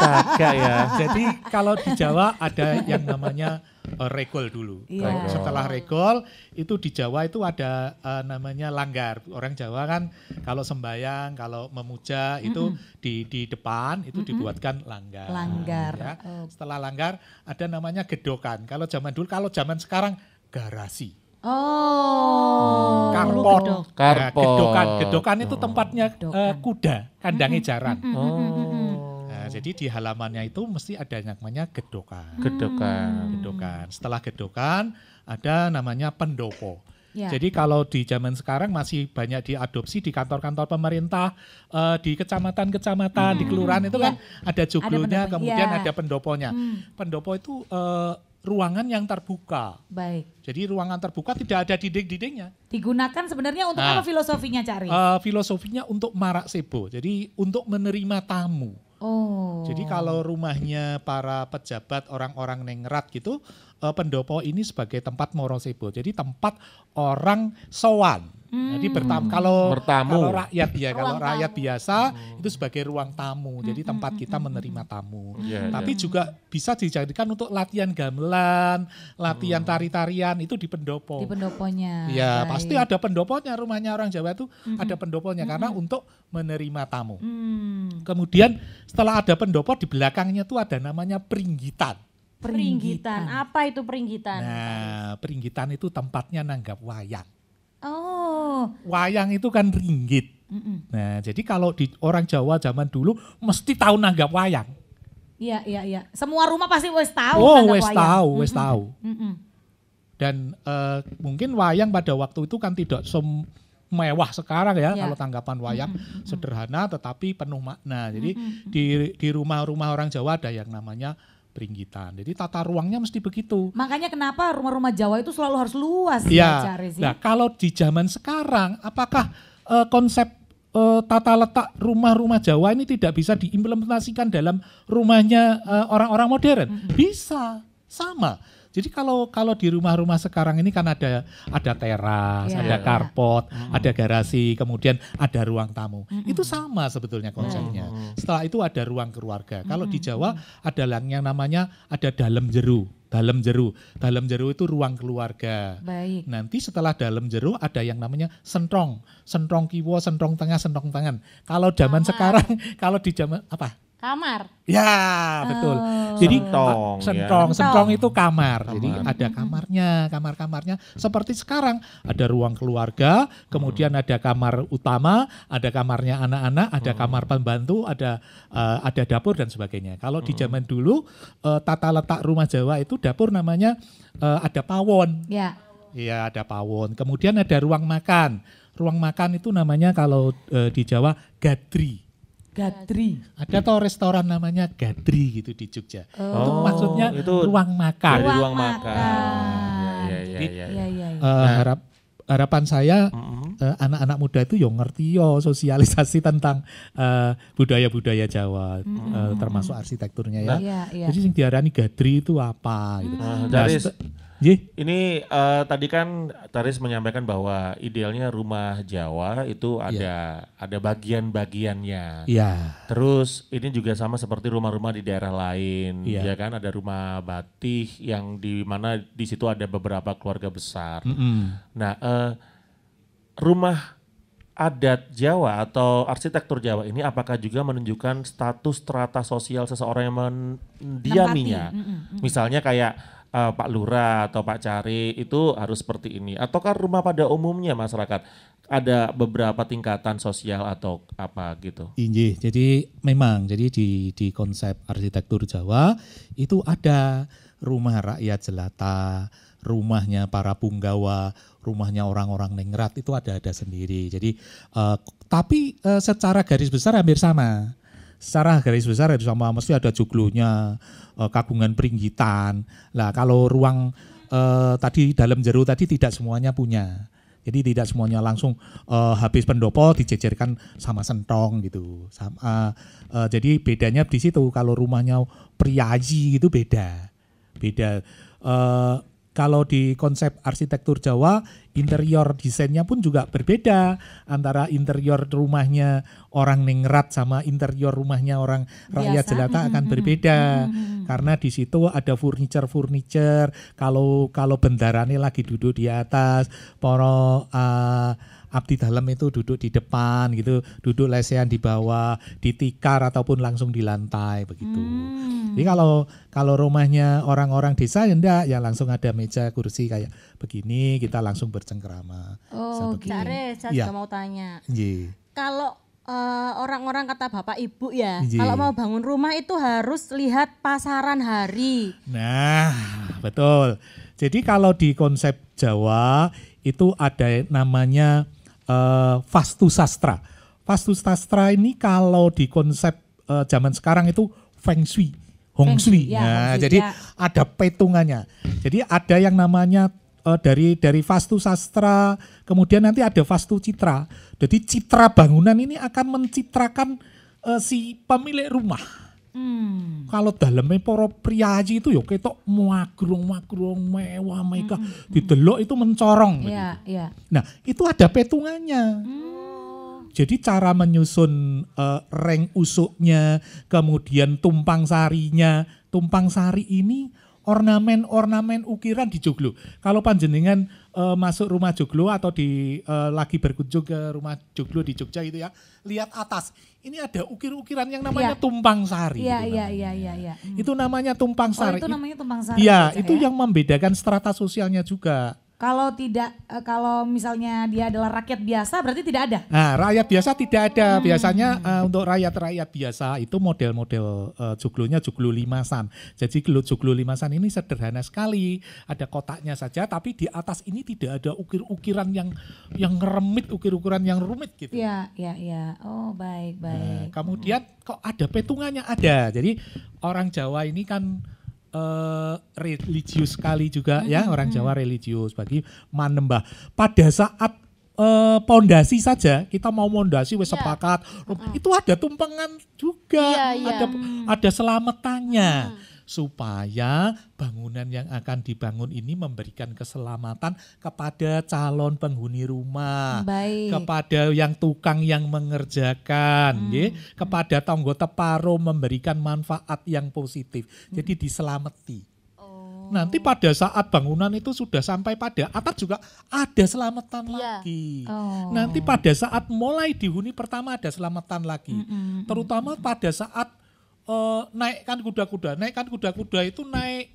caga ya. Jadi kalau di Jawa ada yang namanya uh, eh, regol dulu. Yeah. Regol. Setelah regol itu di Jawa itu ada uh, namanya langgar. Orang Jawa kan kalau sembayang, kalau memuja itu mm -hmm. di di depan itu mm -hmm. dibuatkan langgar. Langgar. Ya. Oh. Setelah langgar ada namanya gedokan. Kalau zaman dulu, kalau zaman sekarang garasi. Oh, karpon, gedok. karpon. Ya, nah, gedokan, gedokan itu tempatnya uh, kuda, kandangnya jaran. Oh. Jadi di halamannya itu mesti ada yang namanya gedokan. Hmm. Gedokan. Gedokan. Setelah gedokan ada namanya pendopo. Ya. Jadi kalau di zaman sekarang masih banyak diadopsi di kantor-kantor pemerintah, uh, di kecamatan-kecamatan, hmm. di kelurahan itu kan ya. kan ada joglonya, ada ya. kemudian ya. ada pendoponya. Hmm. Pendopo itu uh, ruangan yang terbuka. Baik. Jadi ruangan terbuka tidak ada dinding-dindingnya. Digunakan sebenarnya untuk nah, apa filosofinya cari? Uh, eh, filosofinya untuk marak sebo. Jadi untuk menerima tamu. Oh. Jadi kalau rumahnya para pejabat orang-orang nengrat gitu, uh, pendopo ini sebagai tempat morosebo. Jadi tempat orang sowan. Hmm. Jadi bertamu kalau kalau rakyat ya ruang rakyat biasa hmm. itu sebagai ruang tamu. Jadi hmm, tempat hmm, kita hmm, menerima tamu. Yeah, iya. Tapi yeah. juga bisa dijadikan untuk latihan gamelan, latihan hmm. tari-tarian itu di pendopo. Di pendoponya. Ya, Baik. pasti ada pendoponya rumahnya orang Jawa itu hmm. ada pendoponya hmm. karena untuk menerima tamu. Hmm. Kemudian setelah ada pendopo di belakangnya tuh ada namanya peringgitan. Peringgitan. Apa itu peringgitan? Nah, peringgitan itu tempatnya nanggap wayang. Oh. Wayang itu kan ringgit. Mm -mm. Nah, jadi kalau di orang Jawa zaman dulu mesti tahu nanggap wayang. Iya, iya, iya. Semua rumah pasti wes tahu Oh, wes tahu, wes mm -mm. Mm -mm. Dan uh, mungkin wayang pada waktu itu kan tidak sem mewah sekarang ya, ya. kalau tanggapan wayang mm -hmm. sederhana tetapi penuh makna. Jadi mm -hmm. di di rumah-rumah orang Jawa ada yang namanya Peringgitan. Jadi tata ruangnya mesti begitu. Makanya kenapa rumah-rumah Jawa itu selalu harus luas iya. ya. sih? nah, kalau di zaman sekarang apakah uh, konsep uh, tata letak rumah-rumah Jawa ini tidak bisa diimplementasikan dalam rumahnya eh, orang-orang uh, modern? Mm -hmm. Bisa. Sama jadi kalau kalau di rumah-rumah sekarang ini kan ada ada teras, yeah. ada karpot, yeah. ada garasi, kemudian ada ruang tamu. Mm -hmm. Itu sama sebetulnya konsepnya. Mm Setelah itu ada ruang keluarga. Mm -hmm. Kalau di Jawa ada yang namanya ada dalam jeru dalam jeru. Dalam jeru itu ruang keluarga. Baik. Nanti setelah dalam jeru ada yang namanya sentrong. Sentrong kiwo, sentrong tengah, sentrong tangan. Kalau zaman ah. sekarang, kalau di zaman apa? kamar. Ya, betul. Oh. Jadi sentong, sentong, ya. sentong itu kamar. kamar. Jadi ada hmm. kamarnya, kamar-kamarnya seperti sekarang ada ruang keluarga, kemudian hmm. ada kamar utama, ada kamarnya anak-anak, ada hmm. kamar pembantu, ada uh, ada dapur dan sebagainya. Kalau di zaman dulu uh, tata letak rumah Jawa itu dapur namanya uh, ada pawon. Ya. Iya, ada pawon. Kemudian ada ruang makan. Ruang makan itu namanya kalau uh, di Jawa gadri. Gadri. Ada tuh restoran namanya Gadri gitu di Jogja. Oh, itu maksudnya oh, itu ruang makan. Dari ruang makan. Ya, ya, ya, Jadi, ya, ya, ya. Uh, iya, iya. eh, nah. harap harapan saya eh, anak-anak uh, -huh. uh, muda itu yang ngerti yo sosialisasi tentang eh, budaya-budaya uh, Jawa uh -huh. uh, termasuk arsitekturnya ya. Nah, iya, iya. Jadi sing diarani gadri itu apa gitu. Nah, dari nah, ini uh, tadi kan Taris menyampaikan bahwa idealnya rumah Jawa itu iya. ada yeah. ada bagian-bagiannya. Iya. Yeah. Terus ini juga sama seperti rumah-rumah di daerah lain, yeah. ya kan? Ada rumah batik yang di mana di situ ada beberapa keluarga besar. Mm -hmm. Nah, uh, rumah adat Jawa atau arsitektur Jawa ini apakah juga menunjukkan status strata sosial seseorang yang mendiaminya? Mm -hmm. Misalnya kayak uh, Pak Lura atau Pak Cari itu harus seperti ini ataukah rumah pada umumnya masyarakat ada beberapa tingkatan sosial atau apa gitu. Iya, jadi memang jadi di di konsep arsitektur Jawa itu ada rumah rakyat jelata, rumahnya para punggawa, rumahnya orang-orang ningrat itu ada ada sendiri. Jadi uh, tapi uh, secara garis besar hampir sama secara garis besar itu sama mesti ada joglonya eh, kagungan peringgitan lah kalau ruang eh, tadi dalam jeru tadi tidak semuanya punya jadi tidak semuanya langsung uh, habis pendopo dijejerkan sama sentong gitu. Sama, uh, uh, jadi bedanya di situ kalau rumahnya priaji gitu beda. Beda uh, kalau di konsep arsitektur Jawa, interior desainnya pun juga berbeda antara interior rumahnya orang ningrat sama interior rumahnya orang rakyat Biasa. jelata akan mm-hmm. berbeda mm-hmm. karena di situ ada furniture furniture kalau kalau bendarannya lagi duduk di atas poro uh, abdi dalam itu duduk di depan gitu, duduk lesehan di bawah, di tikar ataupun langsung di lantai begitu. Hmm. Jadi kalau kalau rumahnya orang-orang desa ya enggak, ya langsung ada meja kursi kayak begini, kita langsung bercengkrama. Oh, Cak saya ya. mau tanya. Yeah. Kalau eh, orang-orang uh, kata bapak ibu ya iya. kalau mau bangun rumah itu harus lihat pasaran hari nah betul jadi kalau di konsep Jawa itu ada namanya uh, Vastu Sastra. Vastu Sastra ini kalau di konsep uh, zaman sekarang itu Feng Shui, Hong Shui. Ya, nah, feng Shui, jadi ya. ada petungannya. Jadi ada yang namanya uh, dari dari Vastu Sastra, kemudian nanti ada Vastu Citra. Jadi citra bangunan ini akan mencitrakan uh, si pemilik rumah. Hmm. Kalau dalamnya para priaji itu ya ketok muagrung-muagrung mewah mereka hmm, hmm, hmm. didelok itu mencorong. Yeah, iya, gitu. yeah. Nah, itu ada petungannya. Hmm. Jadi cara menyusun uh, reng usuknya, kemudian tumpang sarinya, tumpang sari ini ornamen-ornamen ukiran di Joglo. Kalau panjenengan uh, masuk rumah Joglo atau di uh, lagi berkunjung ke rumah Joglo di Jogja itu ya, lihat atas. Ini ada ukir-ukiran yang namanya ya. tumpang sari. Iya, iya, iya, iya, iya, ya. Itu namanya tumpang oh, sari. Oh, itu namanya tumpang sari. Iya, itu ya? yang membedakan strata sosialnya juga. Kalau tidak, eh, kalau misalnya dia adalah rakyat biasa, berarti tidak ada. Nah, rakyat biasa tidak ada. Hmm. Biasanya hmm. uh, untuk rakyat-rakyat biasa itu model-model uh, joglonya joglo limasan. Jadi joglo limasan ini sederhana sekali, ada kotaknya saja, tapi di atas ini tidak ada ukir-ukiran yang yang remit, ukir ukiran yang rumit gitu. Iya, iya, iya. Oh, baik, nah, baik. Nah, kemudian hmm. kok ada petungannya ada. Jadi orang Jawa ini kan uh, religius sekali juga hmm. ya mm-hmm. orang Jawa mm-hmm. religius bagi manembah. Pada saat eh, pondasi uh, saja kita mau pondasi wis yeah. sepakat uh itu ada tumpengan juga yeah, yeah. ada ada selamatannya mm -hmm supaya bangunan yang akan dibangun ini memberikan keselamatan kepada calon penghuni rumah, Baik. kepada yang tukang yang mengerjakan, hmm. ye, kepada tonggo teparo memberikan manfaat yang positif. Jadi hmm. diselamati. Oh. Nanti pada saat bangunan itu sudah sampai pada atap juga ada selamatan yeah. lagi. Oh. Nanti pada saat mulai dihuni pertama ada selamatan lagi. Mm -hmm. Terutama pada saat uh, naikkan kuda-kuda. Naikkan kuda-kuda itu naik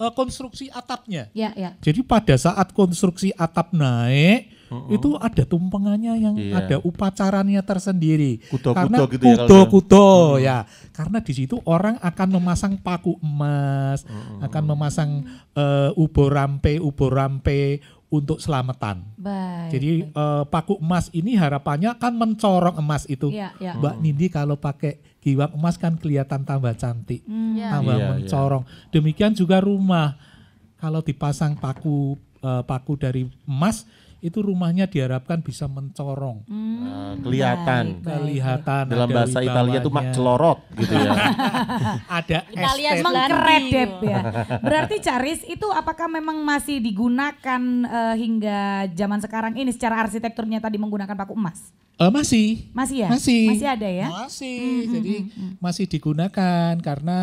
eh, konstruksi atapnya. Ya, ya. Jadi pada saat konstruksi atap naik uh -uh. itu ada tumpengannya yang yeah. ada upacaranya tersendiri. Kudo, karena kudo gitu kudo, ya. Kudo, uh ya. Karena di situ orang akan memasang paku emas, uh akan memasang uh, eh, ubo rampe, ubo rampe, untuk selamatan. Baik, Jadi baik. Uh, paku emas ini harapannya kan mencorong emas itu. Ya, ya. Mbak hmm. Nindi kalau pakai giwang emas kan kelihatan tambah cantik, hmm. ya. tambah ya, mencorong. Ya. Demikian juga rumah kalau dipasang paku uh, paku dari emas itu rumahnya diharapkan bisa mencorong. Hmm. Nah, kelihatan. Baik, baik. Kelihatan. Dalam bahasa Italia itu mak celorot gitu ya. ada Italia memang kredep ya. Berarti Caris itu apakah memang masih digunakan uh, hingga zaman sekarang ini secara arsitekturnya tadi menggunakan paku emas? Uh, masih. Masih ya? Masih. Masih ada ya? Masih. Mm -hmm. Jadi hmm, hmm. masih digunakan karena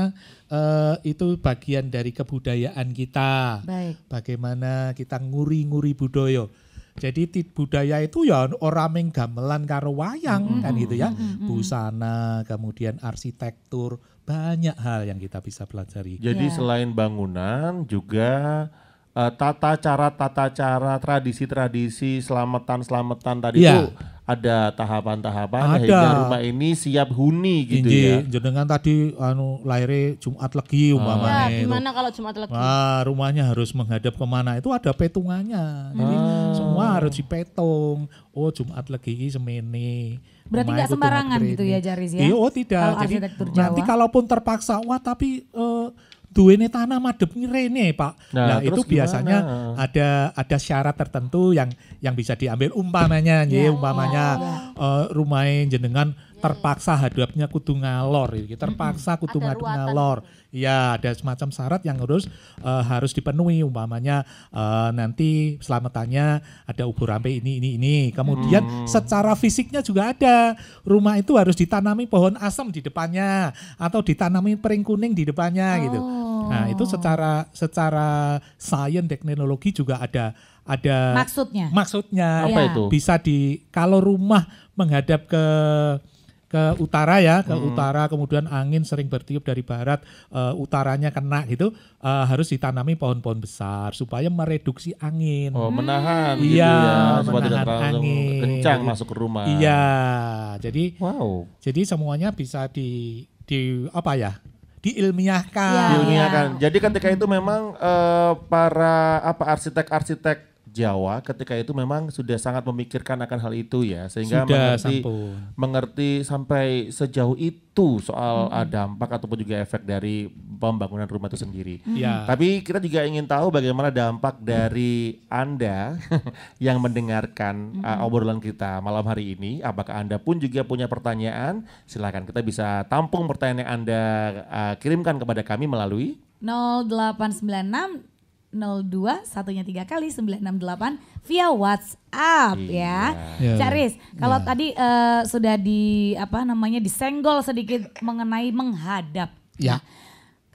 uh, itu bagian dari kebudayaan kita. Baik. Bagaimana kita nguri-nguri budoyo jadi budaya itu ya orang yang gamelan karo wayang mm -hmm. kan gitu ya. Mm -hmm. Busana, kemudian arsitektur, banyak hal yang kita bisa pelajari. Jadi yeah. selain bangunan juga uh, tata cara tata cara tradisi-tradisi selamatan-selamatan tadi yeah. itu ada tahapan-tahapan sehingga rumah ini siap huni gitu Inji, ya. dengan tadi anu lahirnya Jumat Legi ah. umpamanya. Ah, gimana kalau Jumat Legi? Ah, rumahnya harus menghadap kemana? Itu ada petungannya. Jadi ah wah oh. harus dipetong. Oh Jumat lagi ini semene. Berarti gak sembarangan gitu ya Jaris ya? Iya, oh tidak. Jadi nanti kalaupun terpaksa, wah tapi uh, duwene tanah madep ngirene, pak. Nah, nah itu biasanya gimana? ada ada syarat tertentu yang yang bisa diambil umpamanya, ya umpamanya ya. uh, rumahnya jenengan terpaksa hadapnya kutu ngalor gitu. terpaksa kutu ngadu ngalor ya ada semacam syarat yang harus uh, harus dipenuhi umpamanya uh, nanti selamatannya ada ubur rampe ini ini ini kemudian hmm. secara fisiknya juga ada rumah itu harus ditanami pohon asam di depannya atau ditanami pering kuning di depannya oh. gitu nah itu oh. secara secara sains teknologi juga ada ada maksudnya maksudnya apa ya. itu bisa di kalau rumah menghadap ke ke utara ya ke hmm. utara kemudian angin sering bertiup dari barat uh, utaranya kena gitu uh, harus ditanami pohon-pohon besar supaya mereduksi angin oh menahan hmm. gitu ya, ya supaya menahan tidak angin kencang masuk ke rumah iya jadi wow jadi semuanya bisa di di apa ya diilmiahkan. Ya, diilmiahkan. Ya. Jadi ketika itu memang uh, para apa arsitek-arsitek Jawa ketika itu memang sudah sangat memikirkan akan hal itu ya sehingga sudah, mengerti sampun. mengerti sampai sejauh itu soal hmm. dampak ataupun juga efek dari pembangunan rumah itu sendiri. Hmm. Ya. Tapi kita juga ingin tahu bagaimana dampak dari Anda yang mendengarkan hmm. obrolan kita malam hari ini. Apakah Anda pun juga punya pertanyaan? Silakan kita bisa tampung pertanyaan yang Anda uh, kirimkan kepada kami melalui 0896 02 satunya tiga kali 968 via WhatsApp ya. iya. ya. Yeah. Caris, kalau yeah. tadi uh, sudah di apa namanya disenggol sedikit mengenai menghadap. Ya. Yeah.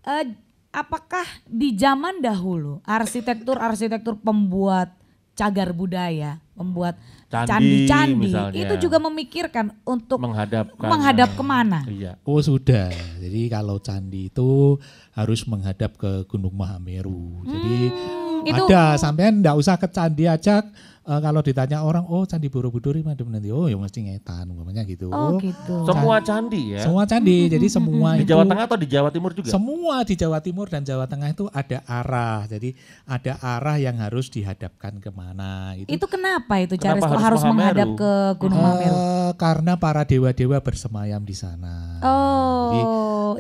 Uh, apakah di zaman dahulu arsitektur arsitektur pembuat cagar budaya, membuat candi-candi itu juga memikirkan untuk menghadap menghadap kemana. Iya. Oh sudah. Jadi kalau candi itu harus menghadap ke Gunung Mahameru. Jadi hmm itu ada sampean ndak usah ke candi aja uh, eh, kalau ditanya orang oh candi Borobudur ini madem nanti oh ya mesti ngetan umpamanya gitu oh, gitu semua candi ya semua candi hmm, jadi hmm, hmm, semua di Jawa Tengah atau di Jawa Timur juga semua di Jawa Timur dan Jawa Tengah itu ada arah jadi ada arah yang harus dihadapkan kemana itu itu kenapa itu kenapa harus, harus menghadap ke Gunung uh, eh, Mameru karena para dewa-dewa bersemayam di sana oh jadi,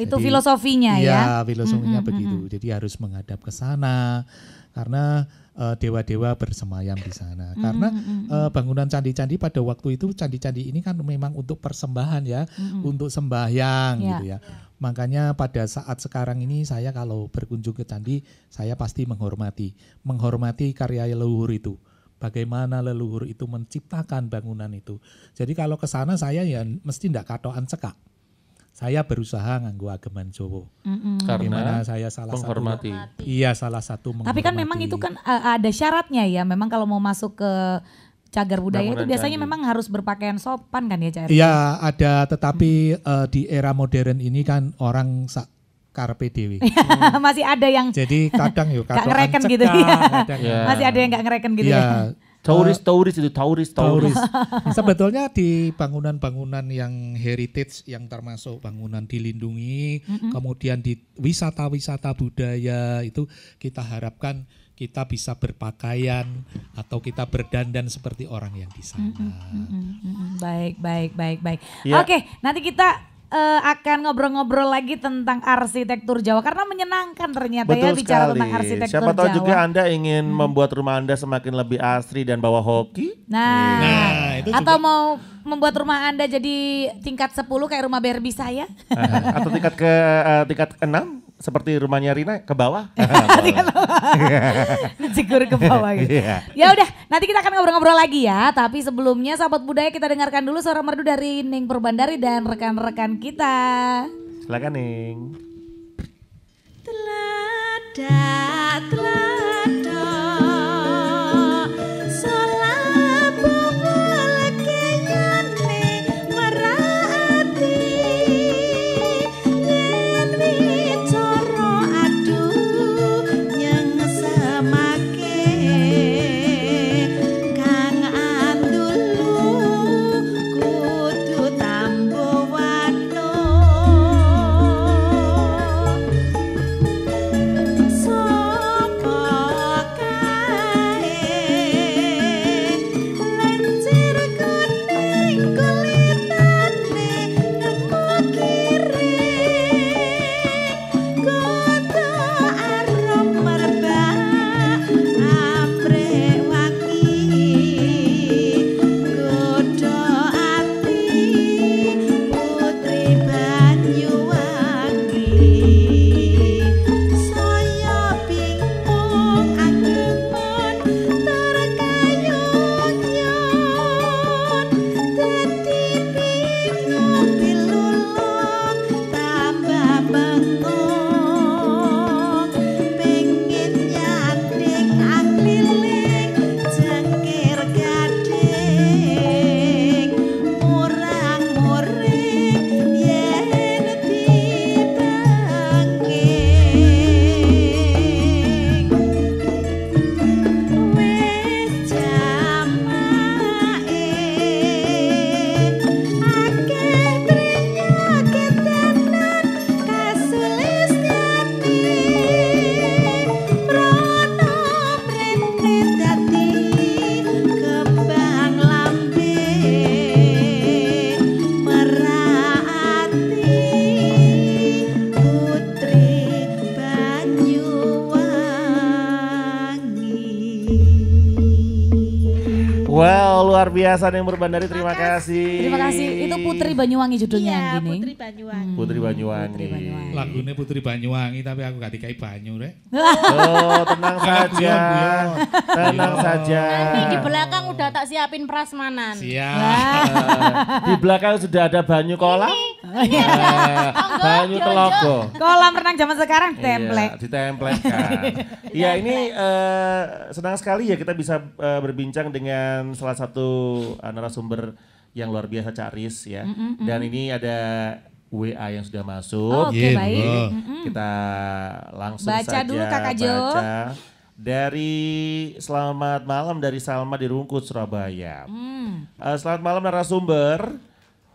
itu jadi, filosofinya ya, ya filosofinya mm -hmm, begitu jadi harus menghadap ke sana karena eh, dewa-dewa bersemayam di sana. Mm, Karena uh, bangunan candi-candi pada waktu itu candi-candi ini kan memang untuk persembahan ya, mm, untuk sembahyang yeah. gitu ya. Makanya pada saat sekarang ini saya kalau berkunjung ke candi, saya pasti menghormati, menghormati karya leluhur itu. Bagaimana leluhur itu menciptakan bangunan itu. Jadi kalau ke sana saya ya mesti tidak katoan cekak saya berusaha nganggu ageman Jowo. Mm-hmm. Karena Dimana saya salah menghormati. satu Iya, salah satu menghormati. Tapi kan memang itu kan uh, ada syaratnya ya. Memang kalau mau masuk ke cagar budaya Bangunan itu biasanya candi. memang harus berpakaian sopan kan ya, Cak? Iya, ada tetapi hmm. uh, di era modern ini kan orang sa- karpe dewi. Iya, masih ada yang Jadi kadang yuk kadang ngereken gitu ya. ya. Masih ada yang nggak ngereken gitu iya. ya. ya Tauris, uh, Tauris itu Tauris, Tauris. Nah, sebetulnya di bangunan-bangunan yang heritage yang termasuk bangunan dilindungi, mm-hmm. kemudian di wisata-wisata budaya itu kita harapkan kita bisa berpakaian atau kita berdandan seperti orang yang di sana. Mm-hmm. Baik, baik, baik, baik. Ya. Oke, nanti kita uh, akan ngobrol-ngobrol lagi tentang arsitektur Jawa karena menyenangkan ternyata ya, Betul ya bicara tentang arsitektur Siapa tahu juga Anda ingin hmm. membuat rumah Anda semakin lebih asri dan bawa hoki. Nah, iya. nah itu atau mau membuat rumah Anda jadi tingkat 10 kayak rumah Barbie saya. Eh, atau tingkat ke uh, tingkat 6 seperti rumahnya Rina ke bawah. Cikur iya, ke bawah gitu. Ya udah, nanti kita akan ngobrol-ngobrol lagi ya. Tapi sebelumnya sahabat budaya kita dengarkan dulu suara merdu dari Ning Perbandari dan rekan-rekan kita. Silakan Ning. Telah, telah. Yayasan yang Berbandari terima kasih. Terima kasih. Itu Putri Banyuwangi judulnya iya, gini. Putri Banyuwangi. Hmm. Putri Banyuwangi. Putri Banyuwangi. Lagunya Putri Banyuwangi tapi aku gak dikai banyu rek. Oh, tenang saja. tenang iya. saja. Nanti di belakang udah tak siapin prasmanan. Siap. di belakang sudah ada banyu kolam. Ini Iya. Eh, banyu Telogo. Kolam renang zaman sekarang iya, templek. Iya, ditemplekan. Iya ini uh, senang sekali ya kita bisa uh, berbincang dengan salah satu uh, narasumber yang luar biasa Caris ya. Mm, mm -mm. Dan ini ada WA yang sudah masuk. Oh, Oke okay, iya, baik. Oh. Kita langsung baca saja dulu Kakak Jo. Baca dari selamat malam dari Salma di Rungkut Surabaya. Hmm. Uh, selamat malam narasumber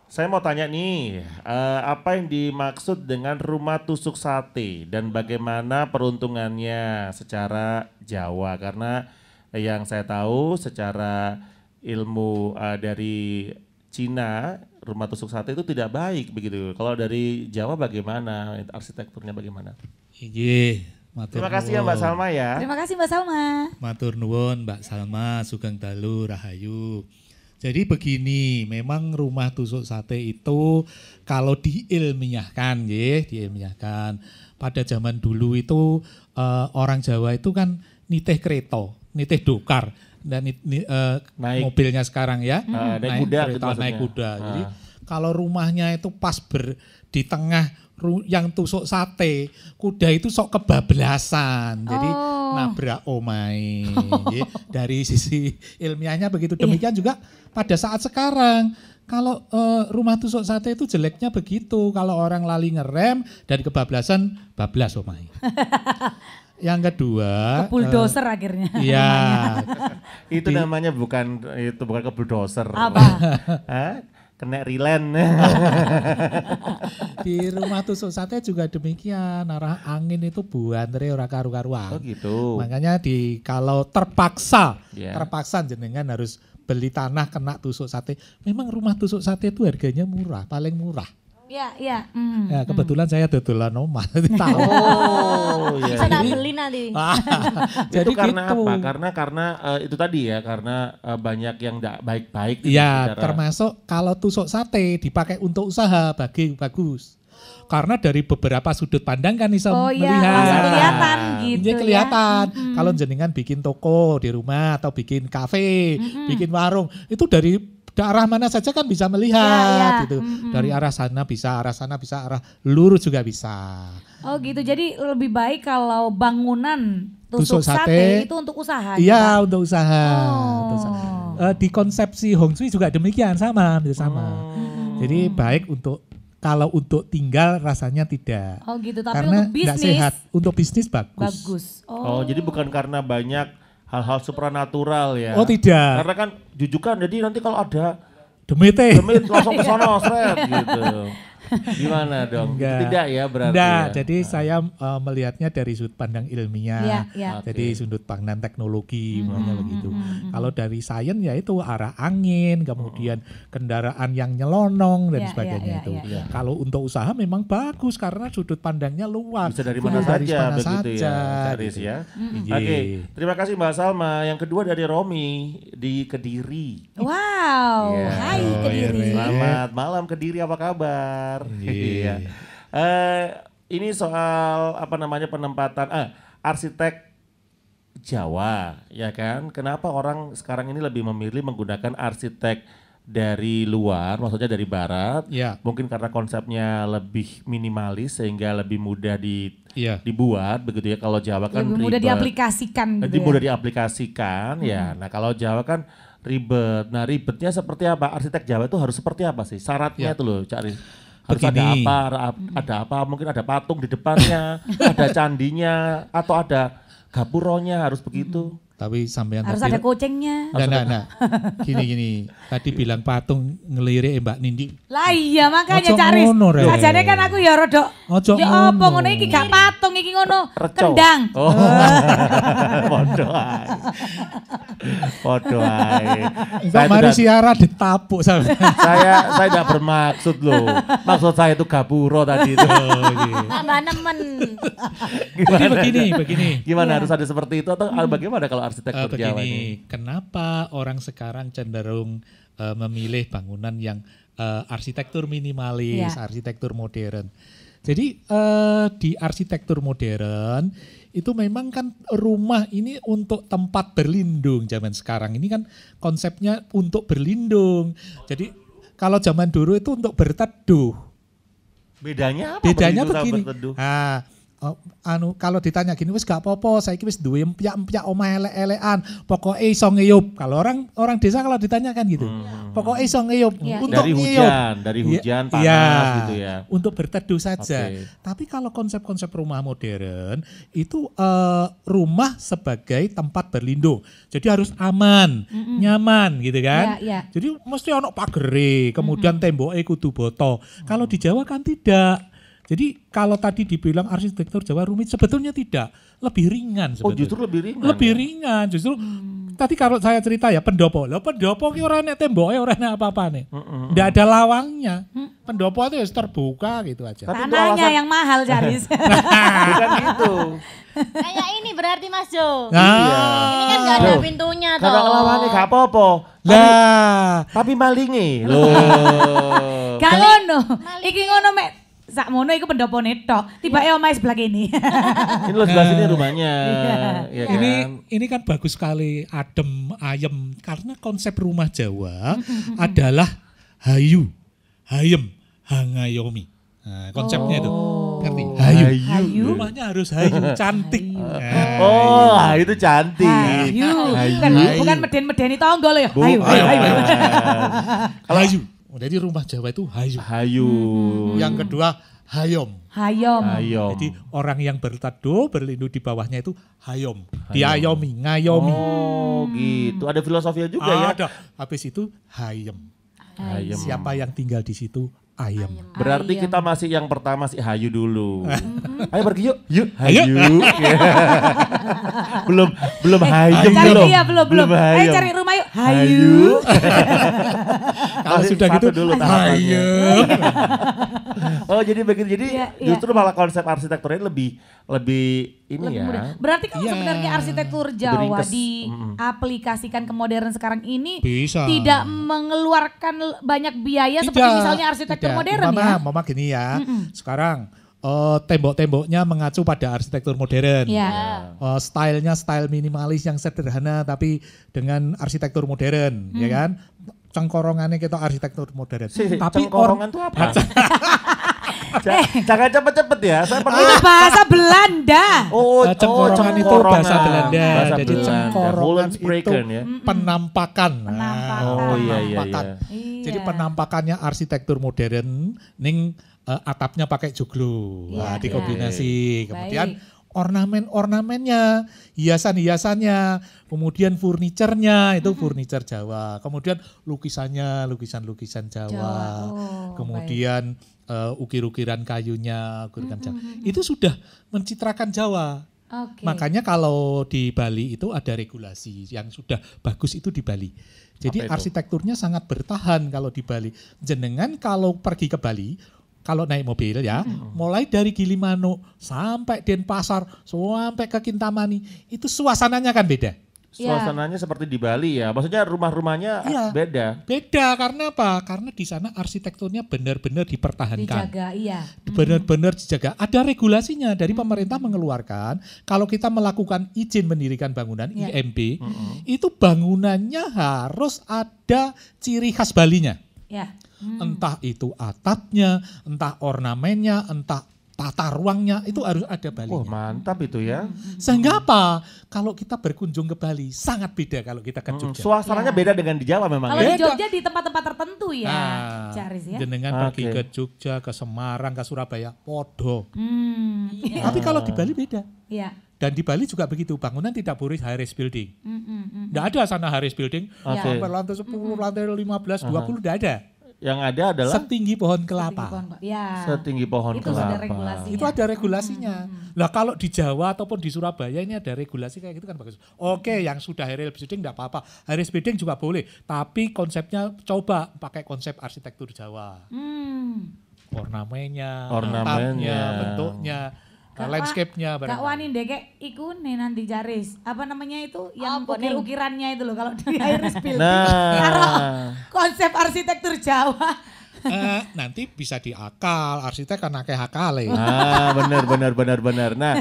saya mau tanya nih, uh, apa yang dimaksud dengan rumah tusuk sate dan bagaimana peruntungannya secara Jawa? Karena yang saya tahu secara ilmu uh, dari Cina, rumah tusuk sate itu tidak baik begitu. Kalau dari Jawa bagaimana? Arsitekturnya bagaimana? Iji, Terima kasih ya Mbak Salma ya. Terima kasih Mbak Salma. Matur Mbak Salma, Sugeng Dalu, Rahayu. Jadi begini, memang rumah tusuk sate itu kalau diilmiahkan, ya, diilmiahkan. Pada zaman dulu itu e, orang Jawa itu kan niteh kereta, niteh dokar dan nit, eh, naik. mobilnya sekarang ya, nah, naik, naik kuda, gitu kereta, naik kuda. Jadi ah. kalau rumahnya itu pas ber di tengah yang tusuk sate, kuda itu sok kebablasan. Jadi oh. nabrak omai. Oh yeah. Dari sisi ilmiahnya begitu. Iya. Demikian yeah. juga pada saat sekarang kalau uh, rumah tusuk sate itu jeleknya begitu. Kalau orang lali ngerem dan kebablasan, bablas omai. Yang kedua, ke eh, bulldozer uh, akhirnya. Iya. itu namanya bukan itu bukan ke bulldozer. Apa? kena rilen. di rumah tusuk sate juga demikian. Arah angin itu buan, dari ora karu-karuan. Oh gitu. Makanya di kalau terpaksa, yeah. terpaksa jenengan harus beli tanah kena tusuk sate. Memang rumah tusuk sate itu harganya murah, paling murah. Iya, iya. Hmm, ya, ya. Mm, ya, kebetulan mm. saya dodolan oma. Tahu. Oh, iya. Saya beli nanti. jadi itu karena gitu. apa? Karena karena uh, itu tadi ya, karena uh, banyak yang tidak baik-baik. Gitu iya, termasuk kalau tusuk sate dipakai untuk usaha bagi bagus. Karena dari beberapa sudut pandang kan bisa oh, iya. melihat. Oh iya, kelihatan iya, gitu Jadi ya. kelihatan. Mm-hmm. Kalau jenengan bikin toko di rumah atau bikin kafe, mm-hmm. bikin warung, itu dari arah mana saja kan bisa melihat ya, ya. gitu. Mm-hmm. Dari arah sana bisa, arah sana bisa, arah lurus juga bisa. Oh gitu. Jadi lebih baik kalau bangunan tusuk, tusuk sate, sate itu untuk usaha. Gitu, iya, untuk usaha. Oh. Untuk usaha. Uh, di konsepsi Hong Sui juga demikian sama, sama. Oh. Jadi baik untuk kalau untuk tinggal rasanya tidak. Oh gitu, tapi karena untuk bisnis sehat. Untuk bisnis bagus. Bagus. Oh. oh, jadi bukan karena banyak hal-hal supranatural ya. Oh tidak. Karena kan jujukan jadi nanti kalau ada demite, demit langsung ke sono, gitu. Gimana dong? Enggak. Tidak ya berarti. Nggak, ya. jadi nah. saya uh, melihatnya dari sudut pandang ilmiah. Ya, ya. Okay. Jadi sudut pandang teknologi, hmm. makanya hmm, begitu. Hmm, hmm. Kalau dari sains ya itu arah angin, kemudian oh. kendaraan yang nyelonong dan ya, sebagainya ya, itu. Ya, ya. Kalau untuk usaha memang bagus karena sudut pandangnya luas. Bisa dari mana ya. saja begitu ya, Caris gitu. iya. iya. Hmm. terima kasih Mbak Salma. Yang kedua dari Romi di Kediri. Wow, yeah. hai oh, Kediri. Selamat malam Kediri, apa kabar? Makassar. Iya. uh, ini soal apa namanya penempatan ah arsitek Jawa, ya kan? Kenapa orang sekarang ini lebih memilih menggunakan arsitek dari luar, maksudnya dari barat? Ya. Mungkin karena konsepnya lebih minimalis sehingga lebih mudah di ya. dibuat begitu ya. Kalau Jawa kan lebih mudah ribet. diaplikasikan. Gitu lebih ya. mudah diaplikasikan, ya. hmm. ya. Nah, kalau Jawa kan ribet. Nah, ribetnya seperti apa? Arsitek Jawa itu harus seperti apa sih? Syaratnya ya. itu loh, cari harus ada apa, ada apa, mungkin ada patung di depannya, ada candinya, atau ada gapuronya harus begitu. Tapi sampean harus ada kucingnya. Nah, nah, nah. Gini gini. Tadi bilang patung ngelirik Mbak Nindi. Lah iya makanya Oco cari. Sajane kan aku ya rodok. Oco ya apa ngono iki gak patung iki ngono. Kendang. Oh. Padha ae. ae. Saya mari siara ditapuk sama. saya saya tidak bermaksud loh. Maksud saya itu gapuro tadi itu. Oh, iya. Tambah nemen. Gimana? Jadi begini, begini. Gimana ya. harus ada seperti itu atau hmm. bagaimana kalau arsitektur uh, eh, begini, Jawa ini. Kenapa orang sekarang cenderung uh, memilih bangunan yang uh, arsitektur minimalis, yeah. arsitektur modern? Jadi uh, di arsitektur modern itu memang kan rumah ini untuk tempat berlindung zaman sekarang ini kan konsepnya untuk berlindung. Jadi kalau zaman dulu itu untuk berteduh. Bedanya apa? Bedanya begini. Nah, Oh, anu kalau ditanya gini wis gak apa-apa saya wis duwe empyak-empyak omah elek-elekan pokoknya iso ngiyup kalau orang orang desa kalau ditanyakan gitu hmm. pokoknya iso ngiyup yeah. untuk dari hujan dari iya. hujan ya, panas ya, gitu ya untuk berteduh saja okay. tapi kalau konsep-konsep rumah modern itu uh, rumah sebagai tempat berlindung jadi harus aman mm hmm nyaman gitu kan yeah, yeah. jadi mesti ono pagere kemudian mm hmm temboknya kudu boto kalau di Jawa kan tidak jadi kalau tadi dibilang arsitektur Jawa rumit, sebetulnya tidak, lebih ringan oh, sebetulnya. Oh justru lebih ringan. Lebih ya? ringan, justru hmm. tadi kalau saya cerita ya pendopo, Lah pendopo ki orang nek orangnya apa-apa nih, tidak uh, ada lawangnya. Hmm. Pendopo itu ya terbuka gitu aja. Tapi Tanahnya alasan... yang mahal Jaris. Bukan itu. Kayak ini berarti Mas Jo. Nah. Iya. Ini kan gak ada pintunya toh. Kalau lawannya gak apa-apa. Lah, tapi malingi. Loh. Kalau no, Iki ngono mek mono iku pendopone tok. Tibake Tiba iya. sebelah kene. ini lo sebelah sini nah. rumahnya. ya Yeah. Ini kan? ini kan bagus sekali adem ayem karena konsep rumah Jawa adalah hayu, hayem, hangayomi. Nah, konsepnya itu. Oh. Ngerti? Hayu. hayu. Rumahnya harus hayu, cantik. Hayu. Nah, oh, hayu itu cantik. Hayu. hayu. Bukan, bukan meden-medeni tonggol loh ya. Hayu. Hayu. hayu. hayu. hayu. hayu. hayu. hayu. Oh, jadi rumah Jawa itu hayu. Hayu. Hmm. Yang kedua hayom. Hayom. Hayom. Jadi orang yang berteduh berlindu di bawahnya itu hayom. hayom. Diayomi, ngayomi. Oh, gitu. Ada filosofinya juga ah, ya. Ada. Habis itu hayom. Hayem. Siapa yang tinggal di situ ayam. Berarti ayam. kita masih yang pertama si Hayu dulu. Mm-hmm. Ayo pergi yuk, yuk Hayu. belum belum eh, Hayu cari belum. belum belum. belum eh, Ayo cari rumah yuk Hayu. Kalau sudah gitu dulu Hayu. oh jadi begitu jadi ya, ya. justru malah konsep arsitekturnya lebih lebih ini lebih ya. Berarti kalau ya. sebenarnya arsitektur Jawa Beringkes. diaplikasikan ke modern sekarang ini Bisa. tidak mengeluarkan banyak biaya tidak. seperti misalnya arsitektur Iya, modern mama, ya. Mama gini ya. Mm -mm. Sekarang uh, tembok-temboknya mengacu pada arsitektur modern. Yeah. Iya. Iya. Uh, stylenya style minimalis yang sederhana tapi dengan arsitektur modern, ya mm. ya kan? Cengkorongannya kita arsitektur modern. Si, tapi cengkorongan itu apa? Eh. Jangan cepet-cepet ya. Saya oh, pernah. Iya, bahasa Belanda. Oh, oh nah, cengkorongan, oh, cengkorongan itu bahasa Belanda. Bahasa Jadi Belanda. cengkorongan itu ya. penampakan. Nah, penampakan. Oh iya iya. Iya. iya. Jadi penampakannya arsitektur modern ning uh, atapnya pakai joglo. Ya, nah, iya. dikombinasi. Ya. Kemudian ornamen-ornamennya, hiasan-hiasannya, kemudian furniturnya itu -hmm. furniture Jawa, kemudian lukisannya lukisan-lukisan Jawa, Jawa. Oh, kemudian baik uh, ukir-ukiran kayunya, ukir-ukiran mm-hmm. Itu sudah mencitrakan Jawa. Okay. Makanya kalau di Bali itu ada regulasi yang sudah bagus itu di Bali. Jadi arsitekturnya sangat bertahan kalau di Bali. Jenengan kalau pergi ke Bali, kalau naik mobil ya, hmm. mulai dari Gilimanuk sampai Denpasar, sampai ke Kintamani, itu suasananya kan beda. Iya. suasananya yeah. seperti di Bali ya. Maksudnya rumah-rumahnya yeah. beda. Beda karena apa? Karena di sana arsitekturnya benar-benar dipertahankan. Dijaga, iya. Benar-benar dijaga. Ada regulasinya dari mm. pemerintah mengeluarkan kalau kita melakukan izin mendirikan bangunan yeah. IMB, mm -hmm. itu bangunannya harus ada ciri khas Balinya. Yeah. Hmm. Entah itu atapnya, entah ornamennya, entah tata ruangnya itu harus ada Bali. Oh, mantap itu ya. Sehingga apa? Kalau kita berkunjung ke Bali sangat beda kalau kita ke hmm, Jogja. Hmm, suasananya ya. beda dengan di Jawa memang. Kalau ya. di Jogja di tempat-tempat tertentu ya. Nah, Caris ya. dengan okay. pergi ke Jogja, ke Semarang, ke Surabaya, podo. Hmm, iya. Tapi kalau di Bali beda. Iya. Dan di Bali juga begitu, bangunan tidak boleh rise Building. Tidak mm, mm, ada sana high rise Building, okay. lantai 10, mm -hmm. lantai 15, 20, tidak ada yang ada adalah setinggi pohon kelapa. Setinggi pohon, ya. setinggi pohon itu kelapa. Ada Itu ada regulasinya. Hmm. Nah kalau di Jawa ataupun di Surabaya ini ada regulasi kayak gitu kan bagus. Oke hmm. yang sudah aerial bidding tidak apa-apa. Aerial bidding juga boleh. Tapi konsepnya coba pakai konsep arsitektur Jawa. Hmm. Ornamennya, ornamennya, bentuknya Gak nah, landscape-nya barang. Gak wanin deh kayak iku nenan nanti jaris. Apa namanya itu yang oh, ukir-ukirannya itu loh kalau di Iris Building. Nah. nah. konsep arsitektur Jawa. eh, nanti bisa diakal arsitek kan akeh ya. Ah, benar benar benar benar. Nah,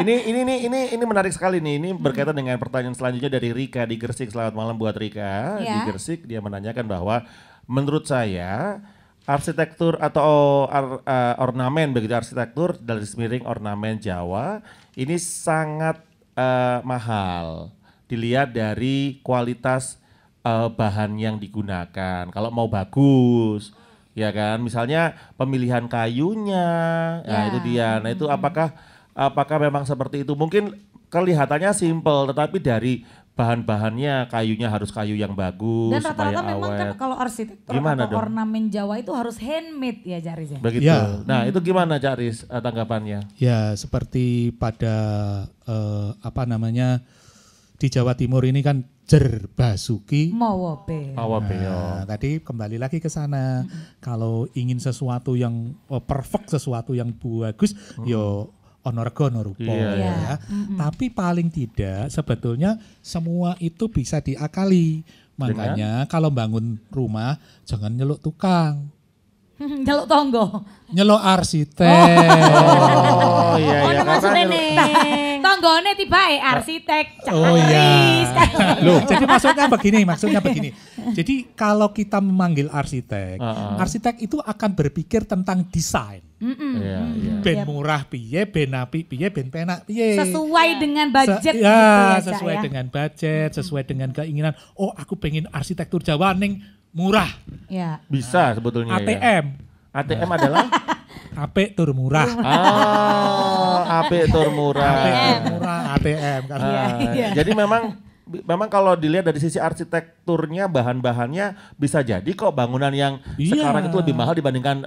ini ini ini ini ini menarik sekali nih. Ini berkaitan hmm. dengan pertanyaan selanjutnya dari Rika di Gersik. Selamat malam buat Rika ya. di Gersik. Dia menanyakan bahwa menurut saya arsitektur atau ar, uh, eh, ornamen begitu arsitektur dari semiring ornamen Jawa ini sangat uh, mahal dilihat dari kualitas uh, bahan yang digunakan kalau mau bagus ya kan misalnya pemilihan kayunya nah, ya. nah itu dia nah itu hmm. apakah apakah memang seperti itu mungkin kelihatannya simpel tetapi dari bahan-bahannya kayunya harus kayu yang bagus dan rata-rata memang kan kalau arsitektur gimana atau dong? ornamen Jawa itu harus handmade ya Jaris ya? Begitu. Ya. Nah hmm. itu gimana Jaris eh, tanggapannya? Ya seperti pada uh, apa namanya di Jawa Timur ini kan jer basuki mawabe. Mawabe. Nah, oh. tadi kembali lagi ke sana. Hmm. Kalau ingin sesuatu yang oh, perfect, sesuatu yang bagus, hmm. yo onorgo norupo yeah, iya. ya. Mm-hmm. Tapi paling tidak sebetulnya semua itu bisa diakali. Makanya kalau bangun rumah jangan nyeluk tukang. Nyeluk tonggo. Nyeluk oh. arsitek. Oh, oh iya iya. Oh, maksudnya nih tiba eh arsitek, Oh iya. Kan. Loh, jadi maksudnya begini, maksudnya begini. Jadi kalau kita memanggil arsitek, uh -uh. arsitek itu akan berpikir tentang desain. Mm iya, -mm. Yeah, yeah. Ben murah piye, ben api piye, ben penak piye. Sesuai iya. dengan budget. Se ya, gitu ya, ya, ya. sesuai ya. dengan budget, sesuai dengan keinginan. Oh, aku pengen arsitektur Jawa neng murah. Yeah. Bisa sebetulnya. ATM. Ya. ATM adalah apik tur murah. Oh, ah, apik tur murah. Apik tur murah ATM kan. Ah, iya, iya. Jadi memang memang kalau dilihat dari sisi arsitekturnya bahan-bahannya bisa jadi kok bangunan yang iya. sekarang itu lebih mahal dibandingkan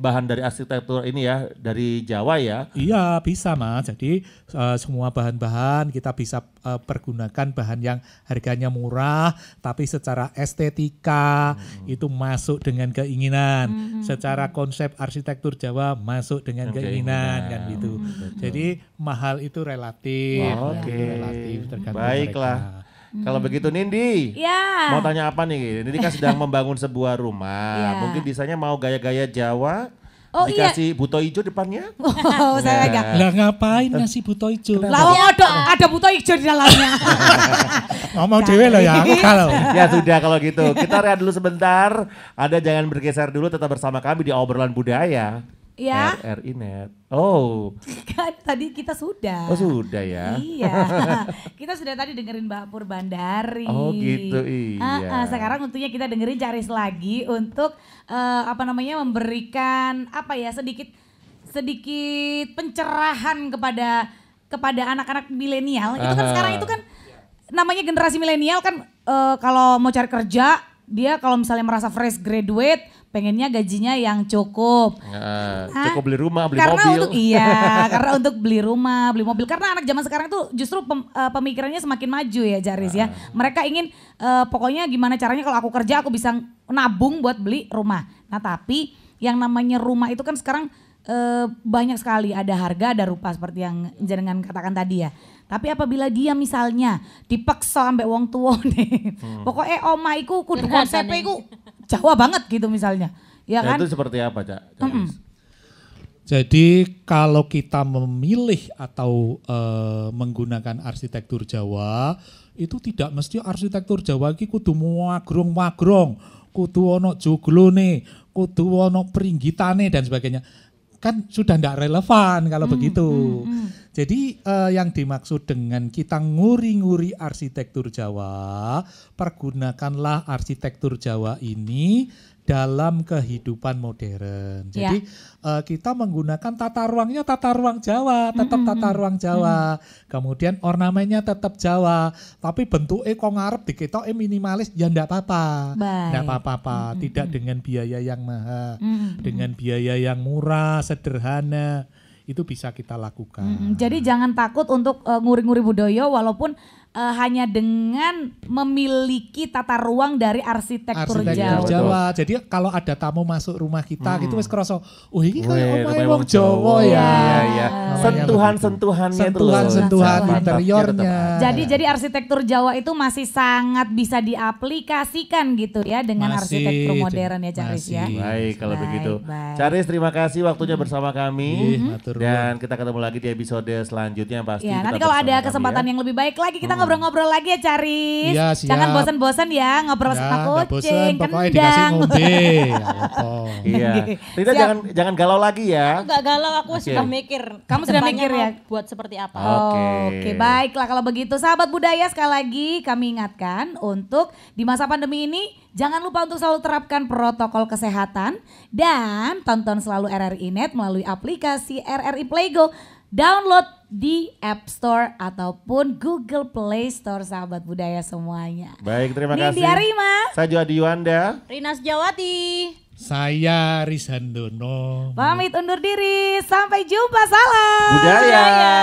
bahan dari arsitektur ini ya dari Jawa ya. Iya, bisa Mas. Jadi uh, semua bahan-bahan kita bisa uh, pergunakan bahan yang harganya murah tapi secara estetika hmm. itu masuk dengan keinginan, hmm. secara konsep arsitektur Jawa masuk dengan okay. keinginan kan gitu. Hmm. Jadi mahal itu relatif, wow, ya, oke. Okay. Relatif tergantung Baiklah. Mereka. Hmm. Kalau mm-hmm. begitu Nindi, ya. mau tanya apa nih? Nindi kan sedang membangun sebuah rumah. Ya. Mungkin bisanya mau gaya-gaya Jawa Oh iya. Dikasih iya. buto hijau depannya. Oh, saya enggak. Nah. Udah Lah ngapain nasi buto hijau? Lah ada ada buto hijau di dalamnya. mau dewe loh ya, kalau. ya sudah kalau gitu. Kita rehat dulu sebentar. Ada jangan bergeser dulu tetap bersama kami di obrolan budaya. Ya. RRI Net. Oh. Kan tadi kita sudah. Oh sudah ya. Iya. kita sudah tadi dengerin Mbak Purbandari. Oh gitu iya. Uh, uh, sekarang tentunya kita dengerin Caris lagi untuk uh, apa namanya memberikan apa ya sedikit sedikit pencerahan kepada kepada anak-anak milenial. Itu kan sekarang itu kan namanya generasi milenial kan uh, kalau mau cari kerja dia kalau misalnya merasa fresh graduate pengennya gajinya yang cukup. Nah, cukup beli rumah, beli karena mobil. Untuk, iya, karena untuk beli rumah, beli mobil. Karena anak zaman sekarang tuh justru pem, uh, pemikirannya semakin maju ya Jaris nah. ya. Ah. Mereka ingin uh, pokoknya gimana caranya kalau aku kerja aku bisa nabung buat beli rumah. Nah tapi yang namanya rumah itu kan sekarang uh, banyak sekali ada harga, ada rupa seperti yang jenengan katakan tadi ya. Tapi apabila dia misalnya dipaksa sampai uang tua nih, hmm. pokoknya oma iku kudu konsep iku Jawa banget gitu misalnya. Ya nah, kan? Itu seperti apa, Cak? Mm -mm. Jadi kalau kita memilih atau e, menggunakan arsitektur Jawa, itu tidak mesti arsitektur Jawa iki kudu magrong-magrong, kudu ana joglone, kudu ana peringgitane dan sebagainya kan sudah tidak relevan kalau hmm, begitu. Hmm, hmm. Jadi uh, yang dimaksud dengan kita nguri-nguri arsitektur Jawa, pergunakanlah arsitektur Jawa ini dalam kehidupan modern. Ya. Jadi yeah. uh, kita menggunakan tata ruangnya tata ruang Jawa, tetap tata ruang Jawa. Kemudian ornamennya tetap Jawa, tapi bentuknya kok ngarep eh minimalis ya ndak apa-apa. Ndak apa-apa, tidak dengan biaya yang mahal, dengan biaya yang murah, sederhana itu bisa kita lakukan. Jadi jangan takut untuk uh, nguri-nguri budoyo walaupun uh, hanya dengan memiliki tata ruang dari arsitektur, arsitektur Jawa. Jawa. Jadi kalau ada tamu masuk rumah kita hmm. gitu wis kroso, oh ini kayak omahe wong Jawa ya. Iya, iya. Nah, iya. Sentuhan-sentuhannya Sentuhan-sentuhan interiornya. Iya, jadi jadi arsitektur Jawa itu masih sangat bisa diaplikasikan gitu ya dengan masih, arsitektur modern ya Caris ya. masih. ya. Baik kalau baik, begitu. Baik. Caris terima kasih waktunya hmm. bersama kami hmm. dan kita ketemu lagi di episode selanjutnya pasti. Ya, nanti kalau ada ya. kesempatan ya. yang lebih baik lagi kita ngobrol-ngobrol lagi ya cari, Iya, Jangan bosan-bosan ya ngobrol ya, sama kucing. kan iya. jangan jangan galau lagi ya. Enggak galau, aku okay. sudah mikir. Kamu sudah mikir ya? Buat seperti apa. Oke. Okay. Oke, okay, baiklah kalau begitu sahabat budaya sekali lagi kami ingatkan untuk di masa pandemi ini Jangan lupa untuk selalu terapkan protokol kesehatan dan tonton selalu RRI Net melalui aplikasi RRI Playgo Download di App Store ataupun Google Play Store sahabat budaya semuanya. Baik, terima Nindya kasih. Rima. Saya Adi Yuanda. Rinas Jawati. Saya Rizhandono. Pamit undur diri. Sampai jumpa. Salam. Budaya. budaya.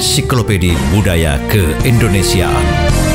Ensiklopedi Budaya ke Keindonesiaan.